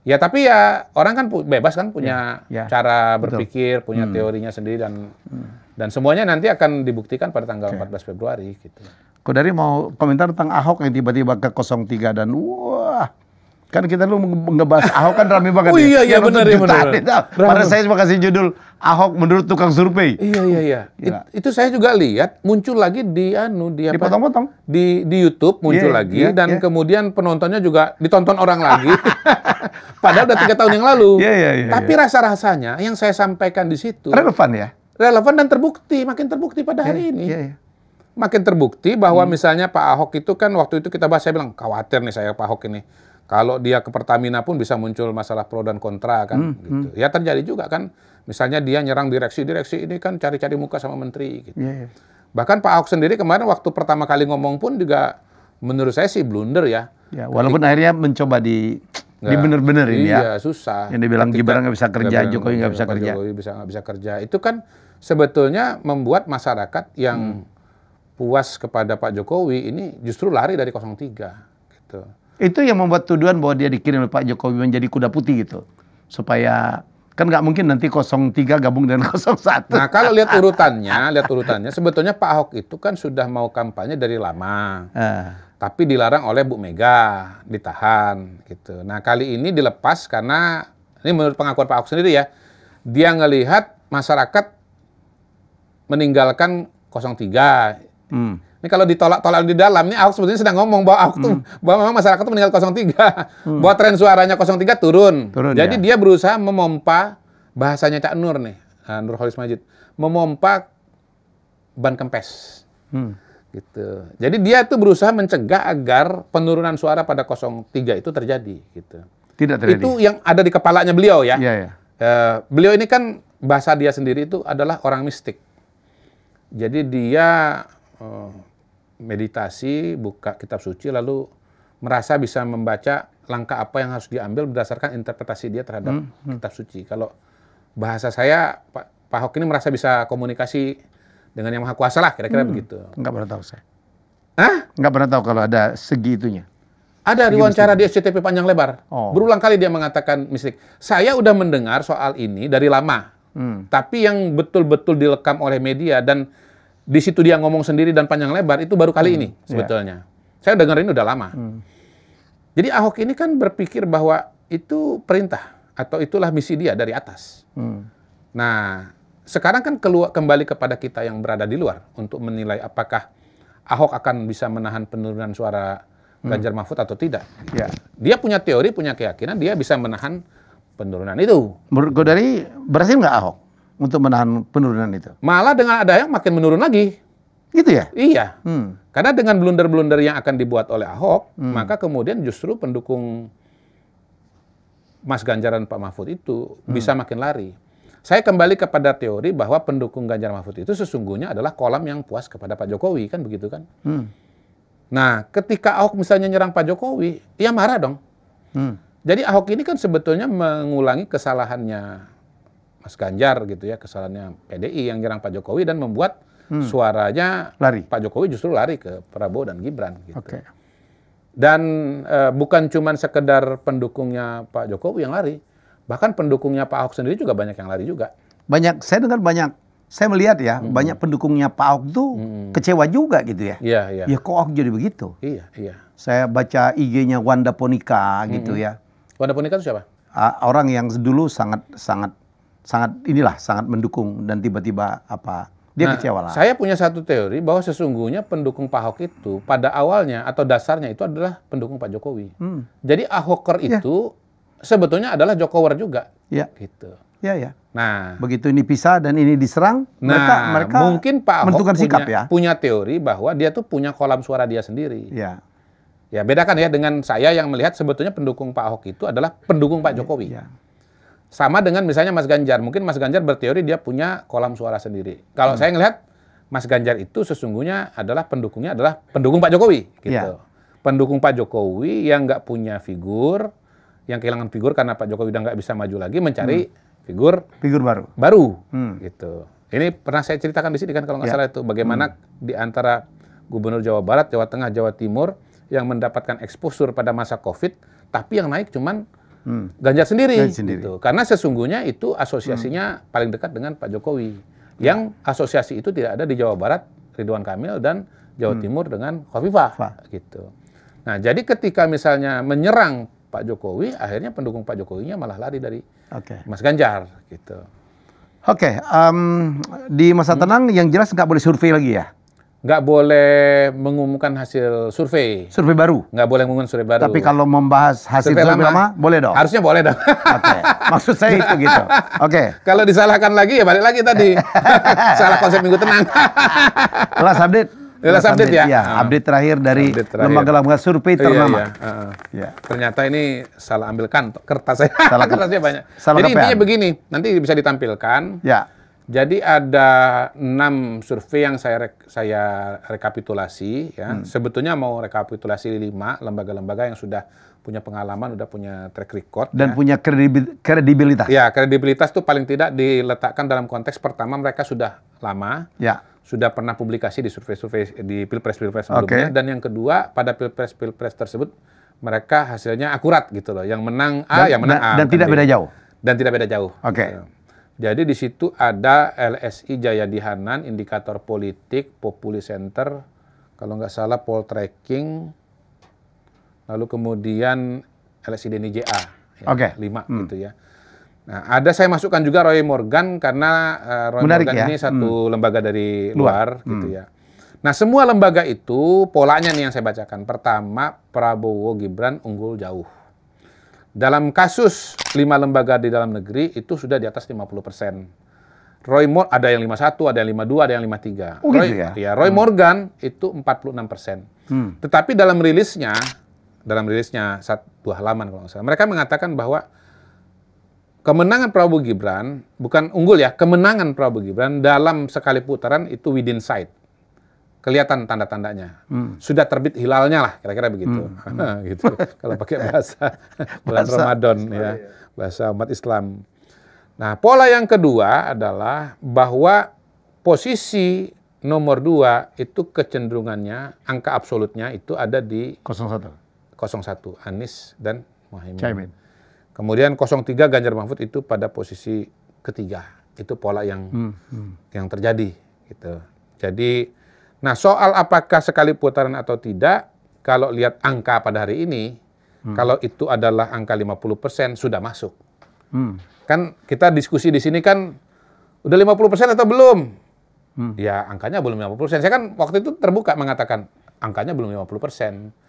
Ya tapi ya orang kan bebas kan punya ya, ya. cara berpikir, Betul. punya hmm. teorinya sendiri dan hmm. dan semuanya nanti akan dibuktikan pada tanggal okay. 14 Februari gitu. dari mau komentar tentang Ahok yang tiba-tiba ke 03 dan wah Kan kita lu ngebahas Ahok kan rame banget. Oh ya. iya, iya iya benar ya benar. Pada saya cuma kasih judul Ahok menurut tukang survei. Iya iya iya. It, itu saya juga lihat muncul lagi di anu di apa? Dipotong-potong. Di di YouTube muncul yeah, lagi yeah, dan yeah. kemudian penontonnya juga ditonton orang lagi. <laughs> Padahal udah tiga tahun yang lalu. Iya iya iya. Tapi iya. rasa-rasanya yang saya sampaikan di situ relevan ya. Relevan dan terbukti, makin terbukti pada iya, hari ini. Iya iya makin terbukti bahwa hmm. misalnya Pak Ahok itu kan waktu itu kita bahas saya bilang khawatir nih saya Pak Ahok ini kalau dia ke Pertamina pun bisa muncul masalah pro dan kontra kan hmm, gitu. Hmm. Ya terjadi juga kan misalnya dia nyerang direksi-direksi ini kan cari-cari muka sama menteri gitu. Yeah, yeah. Bahkan Pak Ahok sendiri kemarin waktu pertama kali ngomong pun juga menurut saya sih blunder ya. Ya, walaupun Ketika, akhirnya mencoba di bener-bener ini ya. Iya, susah. Yang dibilang Gibran nggak bisa kerja, gak Jokowi nggak bisa Pak kerja. Jokowi bisa nggak bisa kerja. Itu kan sebetulnya membuat masyarakat yang hmm. puas kepada Pak Jokowi ini justru lari dari 03 gitu. Itu yang membuat tuduhan bahwa dia dikirim oleh Pak Jokowi menjadi kuda putih gitu. Supaya kan nggak mungkin nanti 03 gabung dengan 01. <laughs> Nah kalau lihat urutannya, lihat urutannya, sebetulnya Pak Ahok itu kan sudah mau kampanye dari lama, uh. tapi dilarang oleh Bu Mega, ditahan gitu. Nah kali ini dilepas karena ini menurut pengakuan Pak Ahok sendiri ya, dia ngelihat masyarakat meninggalkan 03. Hmm. Ini kalau ditolak-tolak di dalam, ini Ahok sebetulnya sedang ngomong bahwa Ahok hmm. tuh bahwa memang masyarakat tuh meninggal 03. Hmm. Bahwa tren suaranya 03 turun. turun Jadi ya. dia berusaha memompa bahasanya Cak Nur nih, Nur eh, Nurholis Majid, memompa ban kempes. Hmm. Gitu. Jadi dia tuh berusaha mencegah agar penurunan suara pada 03 itu terjadi gitu. Tidak terjadi. Itu yang ada di kepalanya beliau ya. ya, ya. e, beliau ini kan bahasa dia sendiri itu adalah orang mistik. Jadi dia eh, meditasi, buka kitab suci, lalu merasa bisa membaca langkah apa yang harus diambil berdasarkan interpretasi dia terhadap hmm, hmm. kitab suci. Kalau bahasa saya, Pak, Pak Ahok ini merasa bisa komunikasi dengan yang maha kuasa lah, kira-kira hmm. begitu. Enggak pernah tahu saya. Hah? Enggak pernah tahu kalau ada segi itunya. Ada di wawancara di SCTV panjang lebar. Oh. Berulang kali dia mengatakan mistik. Saya udah mendengar soal ini dari lama. Hmm. Tapi yang betul-betul dilekam oleh media dan di situ dia ngomong sendiri dan panjang lebar itu baru kali hmm. ini iya. sebetulnya. Yeah. Saya dengar ini udah lama. Hmm. Jadi Ahok ini kan berpikir bahwa itu perintah atau itulah misi dia dari atas. Hmm. Nah, sekarang kan keluar kembali kepada kita yang berada di luar untuk menilai apakah Ahok akan bisa menahan penurunan suara hmm. Ganjar hmm. Mahfud atau tidak. Ya. Dia punya teori, punya keyakinan dia bisa menahan penurunan itu. Menurut Godari berhasil nggak Ahok? untuk menahan penurunan itu. Malah dengan ada yang makin menurun lagi. Gitu ya? Iya. Hmm. Karena dengan blunder-blunder yang akan dibuat oleh Ahok, hmm. maka kemudian justru pendukung Mas Ganjar dan Pak Mahfud itu hmm. bisa makin lari. Saya kembali kepada teori bahwa pendukung Ganjar Mahfud itu sesungguhnya adalah kolam yang puas kepada Pak Jokowi, kan begitu kan? Hmm. Nah, ketika Ahok misalnya nyerang Pak Jokowi, ya marah dong. Hmm. Jadi Ahok ini kan sebetulnya mengulangi kesalahannya Mas Ganjar gitu ya kesalahannya PDI yang nyerang Pak Jokowi dan membuat hmm. suaranya lari. Pak Jokowi justru lari ke Prabowo dan Gibran gitu. Okay. Dan e, bukan cuma sekedar pendukungnya Pak Jokowi yang lari, bahkan pendukungnya Pak Ahok sendiri juga banyak yang lari juga. Banyak, saya dengar banyak. Saya melihat ya, hmm. banyak pendukungnya Pak Ahok tuh hmm. kecewa juga gitu ya. Iya, iya. Ya kok Ahok jadi begitu? Iya, iya. Saya baca IG-nya Wanda Ponika gitu hmm. gitu ya. Wanda Ponika itu siapa? Uh, orang yang dulu sangat sangat sangat inilah sangat mendukung dan tiba-tiba apa dia nah, kecewa lah. Saya punya satu teori bahwa sesungguhnya pendukung Pak Ahok itu pada awalnya atau dasarnya itu adalah pendukung Pak Jokowi. Hmm. Jadi Ahoker ya. itu sebetulnya adalah Jokower juga. Iya. Gitu. Iya ya. Nah, begitu ini pisah dan ini diserang, nah, mereka mereka mungkin Pak Ahok punya, sikap ya. Punya teori bahwa dia tuh punya kolam suara dia sendiri. Iya. Ya bedakan ya dengan saya yang melihat sebetulnya pendukung Pak Ahok itu adalah pendukung Pak iya. Jokowi. Ya. Sama dengan misalnya Mas Ganjar, mungkin Mas Ganjar berteori dia punya kolam suara sendiri. Kalau hmm. saya ngelihat Mas Ganjar itu sesungguhnya adalah pendukungnya adalah pendukung Pak Jokowi gitu. Ya. Pendukung Pak Jokowi yang nggak punya figur, yang kehilangan figur karena Pak Jokowi udah nggak bisa maju lagi mencari hmm. figur figur baru. Baru hmm. gitu. Ini pernah saya ceritakan di sini kan kalau nggak ya. salah itu bagaimana hmm. di antara gubernur Jawa Barat, Jawa Tengah, Jawa Timur yang mendapatkan eksposur pada masa Covid, tapi yang naik cuman hmm. Ganjar sendiri, Ganjar sendiri. Gitu. karena sesungguhnya itu asosiasinya hmm. paling dekat dengan Pak Jokowi yang asosiasi itu tidak ada di Jawa Barat Ridwan Kamil dan Jawa hmm. Timur dengan Khofifah gitu. Nah, jadi ketika misalnya menyerang Pak Jokowi, akhirnya pendukung Pak Jokowinya malah lari dari okay. Mas Ganjar gitu. Oke, okay, um, di masa hmm. tenang yang jelas nggak boleh survei lagi ya nggak boleh mengumumkan hasil survei. Survei baru. Nggak boleh mengumumkan survei baru. Tapi kalau membahas hasil survei, survei lama, lama, boleh dong. Harusnya boleh dong. Okay. <laughs> Maksud saya itu gitu. Oke. Okay. kalau disalahkan lagi ya balik lagi tadi. <laughs> Salah konsep minggu tenang. Kelas <laughs> update. Kelas update, update ya. ya. Uh. Update terakhir dari lembaga-lembaga survei iya, ternama. Iya, ah, ah. iya. Uh, uh. Ya. Ternyata ini salah ambilkan kertas saya. Salah kertasnya banyak. Salah Jadi intinya begini, nanti bisa ditampilkan. Ya jadi ada enam survei yang saya re saya rekapitulasi ya. Hmm. Sebetulnya mau rekapitulasi lima lembaga-lembaga yang sudah punya pengalaman, sudah punya track record dan ya. punya kredibilitas. Ya, kredibilitas itu paling tidak diletakkan dalam konteks pertama mereka sudah lama. Ya. Sudah pernah publikasi di survei-survei di pilpres-pilpres sebelumnya okay. dan yang kedua pada pilpres-pilpres tersebut mereka hasilnya akurat gitu loh. Yang menang A, dan, yang menang dan, A. Dan tidak beda jauh. Dan tidak beda jauh. Oke. Okay. Gitu. Jadi di situ ada LSI Jaya Dihanan, indikator politik, Populi Center, kalau nggak salah poll tracking, lalu kemudian LSI Deni JA, ya, okay. lima hmm. gitu ya. Nah, ada saya masukkan juga Roy Morgan karena uh, Roy Menarik Morgan ya? ini satu hmm. lembaga dari luar, luar hmm. gitu ya. Nah, semua lembaga itu polanya nih yang saya bacakan. Pertama, Prabowo Gibran unggul jauh. Dalam kasus lima lembaga di dalam negeri itu sudah di atas 50 persen. Roy Moore ada yang 51, ada yang 52, ada yang 53. Oh, gitu Roy, gitu ya? ya Roy hmm. Morgan itu 46 persen. Hmm. Tetapi dalam rilisnya, dalam rilisnya satu halaman kalau nggak salah, mereka mengatakan bahwa kemenangan Prabowo Gibran bukan unggul ya, kemenangan Prabowo Gibran dalam sekali putaran itu within sight kelihatan tanda-tandanya. Hmm. Sudah terbit hilalnya lah, kira-kira begitu. Hmm. <laughs> Nah, gitu. Kalau pakai <laughs> bahasa bulan Ramadan ya, iya. bahasa umat Islam. Nah, pola yang kedua adalah bahwa posisi nomor dua itu kecenderungannya angka absolutnya itu ada di 01. 01 Anies dan Muhaimin. Kemudian 03 Ganjar Mahfud itu pada posisi ketiga. Itu pola yang hmm. Hmm. yang terjadi gitu. Jadi Nah, soal apakah sekali putaran atau tidak, kalau lihat angka pada hari ini, hmm. kalau itu adalah angka 50% sudah masuk. Hmm. Kan kita diskusi di sini kan udah 50% atau belum? Hmm. Ya, angkanya belum 50%. Saya kan waktu itu terbuka mengatakan angkanya belum 50%.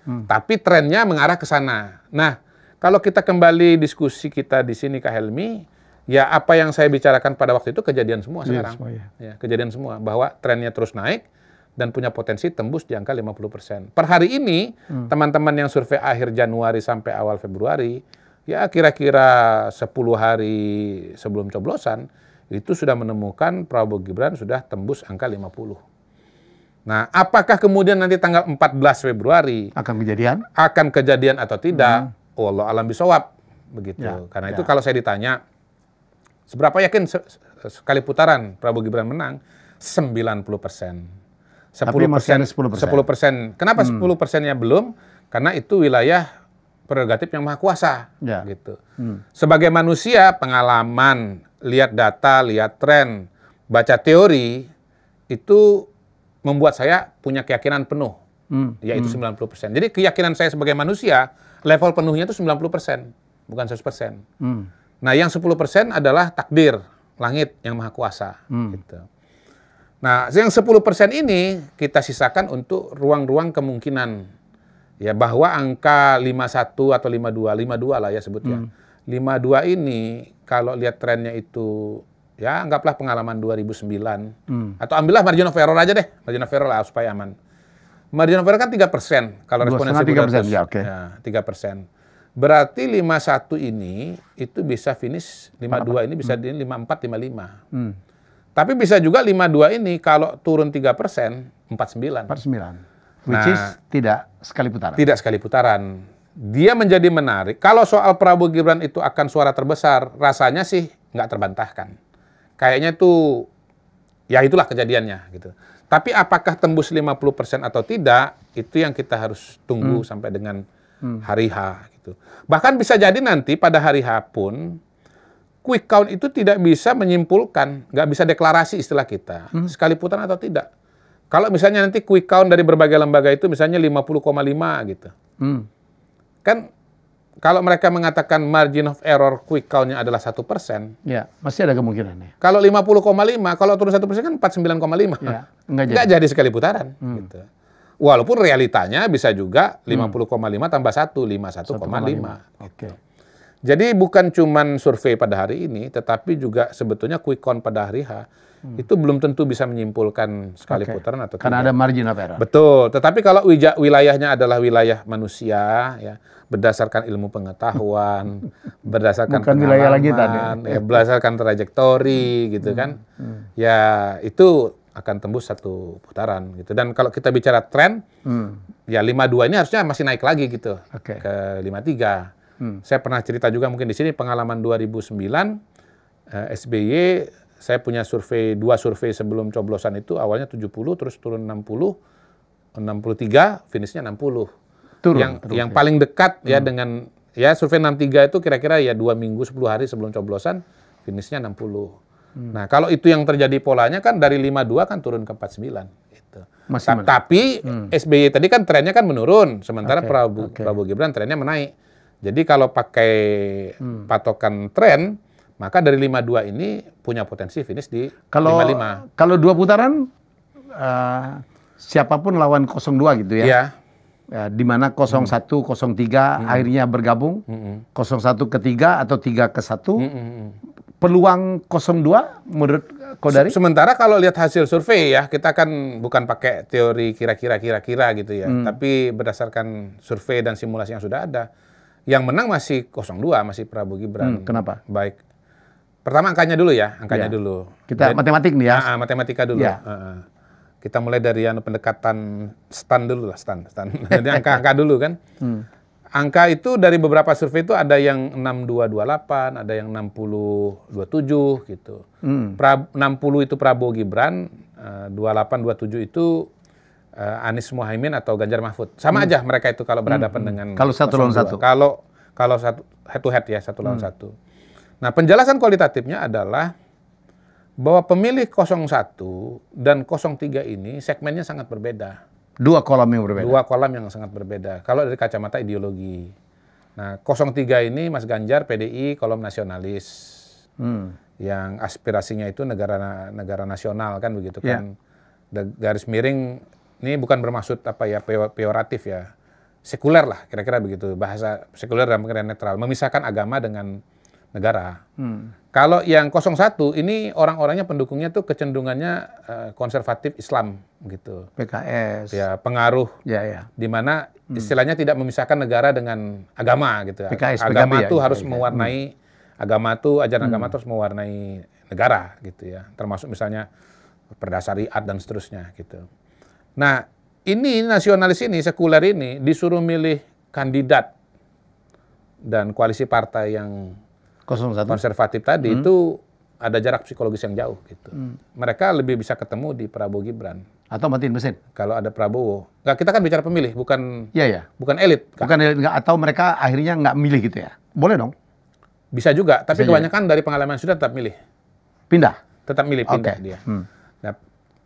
Hmm. Tapi trennya mengarah ke sana. Nah, kalau kita kembali diskusi kita di sini Kak Helmi, ya apa yang saya bicarakan pada waktu itu kejadian semua iya, sekarang. Ya, ya. kejadian semua bahwa trennya terus naik dan punya potensi tembus di angka 50%. Per hari ini hmm. teman-teman hmm. yang survei akhir Januari sampai awal Februari ya kira-kira 10 hari sebelum coblosan itu sudah menemukan Prabowo Gibran sudah tembus angka 50. Nah, apakah kemudian nanti tanggal 14 Februari akan kejadian? Akan kejadian atau tidak? Hmm. Oh, Allah alam bisawab begitu. Ya, Karena ya. itu kalau saya ditanya seberapa yakin se sekali putaran Prabowo Gibran menang? 90 persen. 10 persen, 10 persen. Kenapa hmm. 10 persennya belum? Karena itu wilayah prerogatif yang maha kuasa, ya. gitu. Hmm. Sebagai manusia, pengalaman, lihat data, lihat tren, baca teori itu membuat saya punya keyakinan penuh, hmm. yaitu hmm. 90 persen. Jadi keyakinan saya sebagai manusia level penuhnya itu 90 persen, bukan 100 persen. Hmm. Nah, yang 10 persen adalah takdir langit yang maha kuasa, hmm. gitu. Nah, yang 10% ini kita sisakan untuk ruang-ruang kemungkinan. Ya, bahwa angka 51 atau 52, 52 lah ya sebutnya. Hmm. 52 ini kalau lihat trennya itu ya anggaplah pengalaman 2009 hmm. atau ambillah margin of error aja deh, margin of error lah supaya aman. Margin of error kan 3% kalau responensi 3%. 3%. Ya, okay. ya, 3%. Berarti 51 ini itu bisa finish 52 ini bisa hmm. di 54 55. Hmm. Tapi bisa juga 52 ini kalau turun 3 persen, 49. 49. Which nah, is tidak sekali putaran. Tidak sekali putaran. Dia menjadi menarik. Kalau soal Prabowo Gibran itu akan suara terbesar, rasanya sih nggak terbantahkan. Kayaknya itu, ya itulah kejadiannya gitu. Tapi apakah tembus 50% persen atau tidak, itu yang kita harus tunggu hmm. sampai dengan hmm. hari H. Gitu. Bahkan bisa jadi nanti pada hari H pun, quick count itu tidak bisa menyimpulkan, nggak bisa deklarasi istilah kita, hmm. sekali putaran atau tidak. Kalau misalnya nanti quick count dari berbagai lembaga itu misalnya 50,5 gitu. Hmm. Kan kalau mereka mengatakan margin of error quick count-nya adalah satu persen, ya masih ada kemungkinan ya. Kalau 50,5, kalau turun satu persen kan 49,5. Ya, nggak jadi. Nggak jadi sekali putaran. Hmm. Gitu. Walaupun realitanya bisa juga 50,5 hmm. tambah 1, 51,5. Gitu. Oke. Okay. Jadi bukan cuman survei pada hari ini, tetapi juga sebetulnya quick count pada hari H hmm. itu belum tentu bisa menyimpulkan sekali okay. putaran atau tidak. Karena ada margin of error. Betul. Tetapi kalau wilayahnya adalah wilayah manusia, ya berdasarkan ilmu pengetahuan, <laughs> berdasarkan Bukan wilayah lagi tadi. Ya. ya berdasarkan trajektori hmm. gitu kan, hmm. hmm. ya itu akan tembus satu putaran gitu. Dan kalau kita bicara tren, hmm. ya 52 ini harusnya masih naik lagi gitu okay. ke 53. Hmm. Saya pernah cerita juga mungkin di sini pengalaman 2009 eh, SBY saya punya survei dua survei sebelum coblosan itu awalnya 70 terus turun 60 63 finishnya 60. Turun, yang turun, yang ya. paling dekat ya hmm. ya dengan ya survei 63 itu kira-kira ya dua minggu 10 hari sebelum coblosan finishnya 60. Hmm. Nah, kalau itu yang terjadi polanya kan dari 52 kan turun ke 49 itu Masih Ta tapi hmm. SBY tadi kan trennya kan menurun sementara okay. Prabowo okay. Prabowo Gibran trennya menaik. Jadi kalau pakai hmm. patokan tren, maka dari 52 ini punya potensi finish di kalau, 55. Kalau dua putaran, uh, siapapun lawan 02 gitu ya? Iya. Ya, di mana 01, hmm. 03 hmm. akhirnya bergabung, hmm. 01 ke 3 atau 3 ke 1, hmm, hmm, hmm. peluang 02 menurut eh, Kodari? Sementara kalau lihat hasil survei ya, kita kan bukan pakai teori kira-kira kira-kira gitu ya, hmm. tapi berdasarkan survei dan simulasi yang sudah ada, yang menang masih 02, masih Prabowo Gibran. Hmm, kenapa? Baik. Pertama angkanya dulu ya, angkanya ya. dulu. Kita Jadi, matematik nih ya. Uh, uh, matematika dulu. Ya. Uh, uh. Kita mulai dari anu pendekatan stand dulu lah, stand. <laughs> Jadi angka-angka dulu kan. Hmm. Angka itu dari beberapa survei itu ada yang 6228, ada yang 6027 gitu. Hmm. Pra, 60 itu Prabowo Gibran, eh, uh, 2827 itu uh, Anies Muhaimin atau Ganjar Mahfud. Sama hmm. aja mereka itu kalau berhadapan hmm. hmm. dengan kalau satu lawan satu. Kalau kalau satu head to head ya satu lawan hmm. satu. Nah, penjelasan kualitatifnya adalah bahwa pemilih 01 dan 03 ini segmennya sangat berbeda. Dua kolam yang berbeda. Dua kolam yang sangat berbeda. Kalau dari kacamata ideologi. Nah, 03 ini Mas Ganjar PDI kolom nasionalis. Hmm. Yang aspirasinya itu negara negara nasional kan begitu ya. kan. Yeah. Garis miring ini bukan bermaksud apa ya peyoratif ya sekuler lah kira-kira begitu bahasa sekuler dan pengertian netral memisahkan agama dengan negara. Hmm. Kalau yang 01 ini orang-orangnya pendukungnya tuh kecenderungannya uh, konservatif Islam gitu. PKS. Ya, pengaruh. Ya, ya. Di mana hmm. istilahnya tidak memisahkan negara dengan agama gitu. PKS, agama itu ya, tuh ya, harus ya, mewarnai hmm. agama tuh ajaran hmm. agama terus mewarnai negara gitu ya. Termasuk misalnya perdasariat dan seterusnya gitu. Nah, ini nasionalis ini, sekuler ini disuruh milih kandidat dan koalisi partai yang 01. konservatif tadi hmm. itu ada jarak psikologis yang jauh gitu. Hmm. Mereka lebih bisa ketemu di Prabowo Gibran atau matiin mesin. Kalau ada Prabowo, Nah, kita kan bicara pemilih, bukan ya, ya. bukan elit. Bukan elit, atau mereka akhirnya nggak milih gitu ya? Boleh dong. Bisa juga, tapi bisa kebanyakan juga. dari pengalaman sudah tetap milih. Pindah. Tetap milih pindah okay. dia. Hmm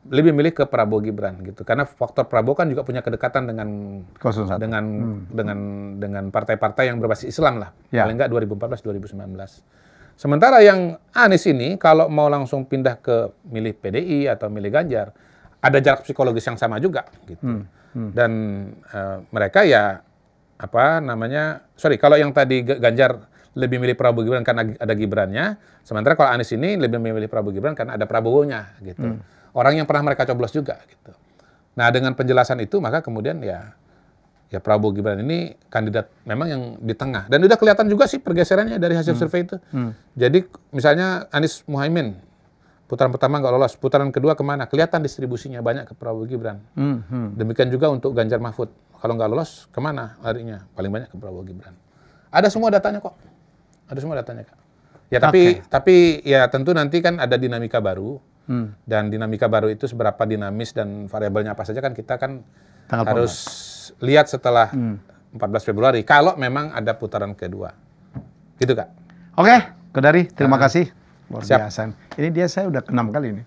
lebih milih ke Prabowo Gibran gitu karena faktor Prabowo kan juga punya kedekatan dengan 01. dengan hmm. dengan dengan partai-partai yang berbasis Islam lah ya. paling enggak 2014 2019 sementara yang Anies ini kalau mau langsung pindah ke milih PDI atau milih Ganjar ada jarak psikologis yang sama juga gitu hmm. Hmm. dan uh, mereka ya apa namanya sorry kalau yang tadi Ganjar lebih milih Prabowo Gibran karena ada Gibrannya, sementara kalau Anies ini lebih memilih Prabowo Gibran karena ada Prabowo-nya gitu. Hmm. Orang yang pernah mereka coblos juga gitu. Nah, dengan penjelasan itu maka kemudian ya ya Prabowo Gibran ini kandidat memang yang di tengah dan sudah kelihatan juga sih pergeserannya dari hasil hmm. survei itu. Hmm. Jadi misalnya Anies Muhaimin putaran pertama nggak lolos, putaran kedua kemana? Kelihatan distribusinya banyak ke Prabowo Gibran. Hmm, hmm. Demikian juga untuk Ganjar Mahfud, kalau nggak lolos kemana larinya? Paling banyak ke Prabowo Gibran. Ada semua datanya kok. Ada semua datanya, Kak. Ya tapi okay. tapi ya tentu nanti kan ada dinamika baru. Hmm. Dan dinamika baru itu seberapa dinamis dan variabelnya apa saja kan kita kan Tanggal harus pengen. lihat setelah hmm. 14 Februari kalau memang ada putaran kedua. Gitu, Kak. Oke, okay. Kodari, terima nah. kasih. Luar Siap. biasa. Ini dia saya udah keenam kali ini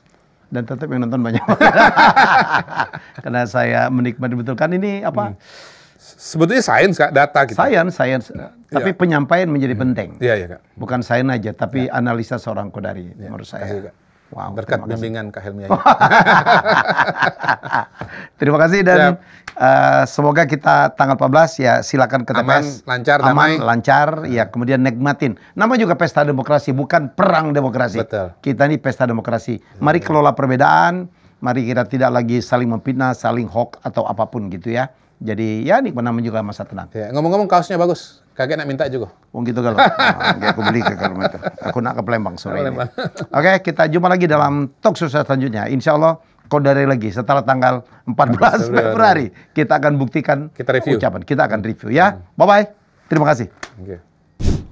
dan tetap yang nonton banyak. <laughs> Karena saya menikmati betul kan ini apa? Hmm sebetulnya sains kak data gitu. Sains, sains. Iya. Tapi ya. penyampaian menjadi hmm. penting. Iya iya kak. Bukan sains aja, tapi ya. analisa seorang kodari ya. menurut saya. Kasih, kak. Wow, berkat bimbingan Kak Helmi. <laughs> terima kasih dan ya. uh, semoga kita tanggal 14 ya silakan ke TPS. Aman, lancar, aman, damai. lancar ya iya. kemudian nikmatin. Nama juga pesta demokrasi bukan perang demokrasi. Betul. Kita ini pesta demokrasi. Iya, mari kelola perbedaan, mari kita tidak lagi saling memfitnah, saling hoax atau apapun gitu ya. Jadi ya nikmat namanya juga masa tenang. Ya, ngomong-ngomong kaosnya bagus. Kakek nak minta juga. Mungkin gitu kalau. oh, <laughs> aku beli ke kalau itu. Aku nak ke Palembang sore ini. <laughs> Oke, okay, kita jumpa lagi dalam talk show selanjutnya. Insya Allah dari lagi setelah tanggal 14 Februari kita akan buktikan kita review. ucapan kita akan review ya bye bye terima kasih okay.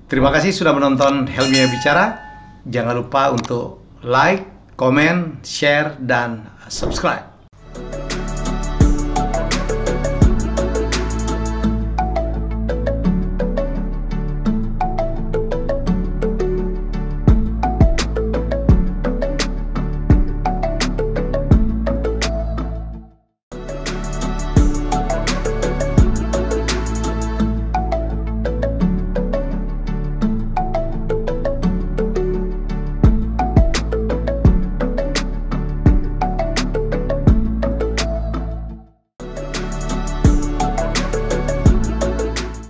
terima kasih sudah menonton Helmi bicara jangan lupa untuk like comment, share dan subscribe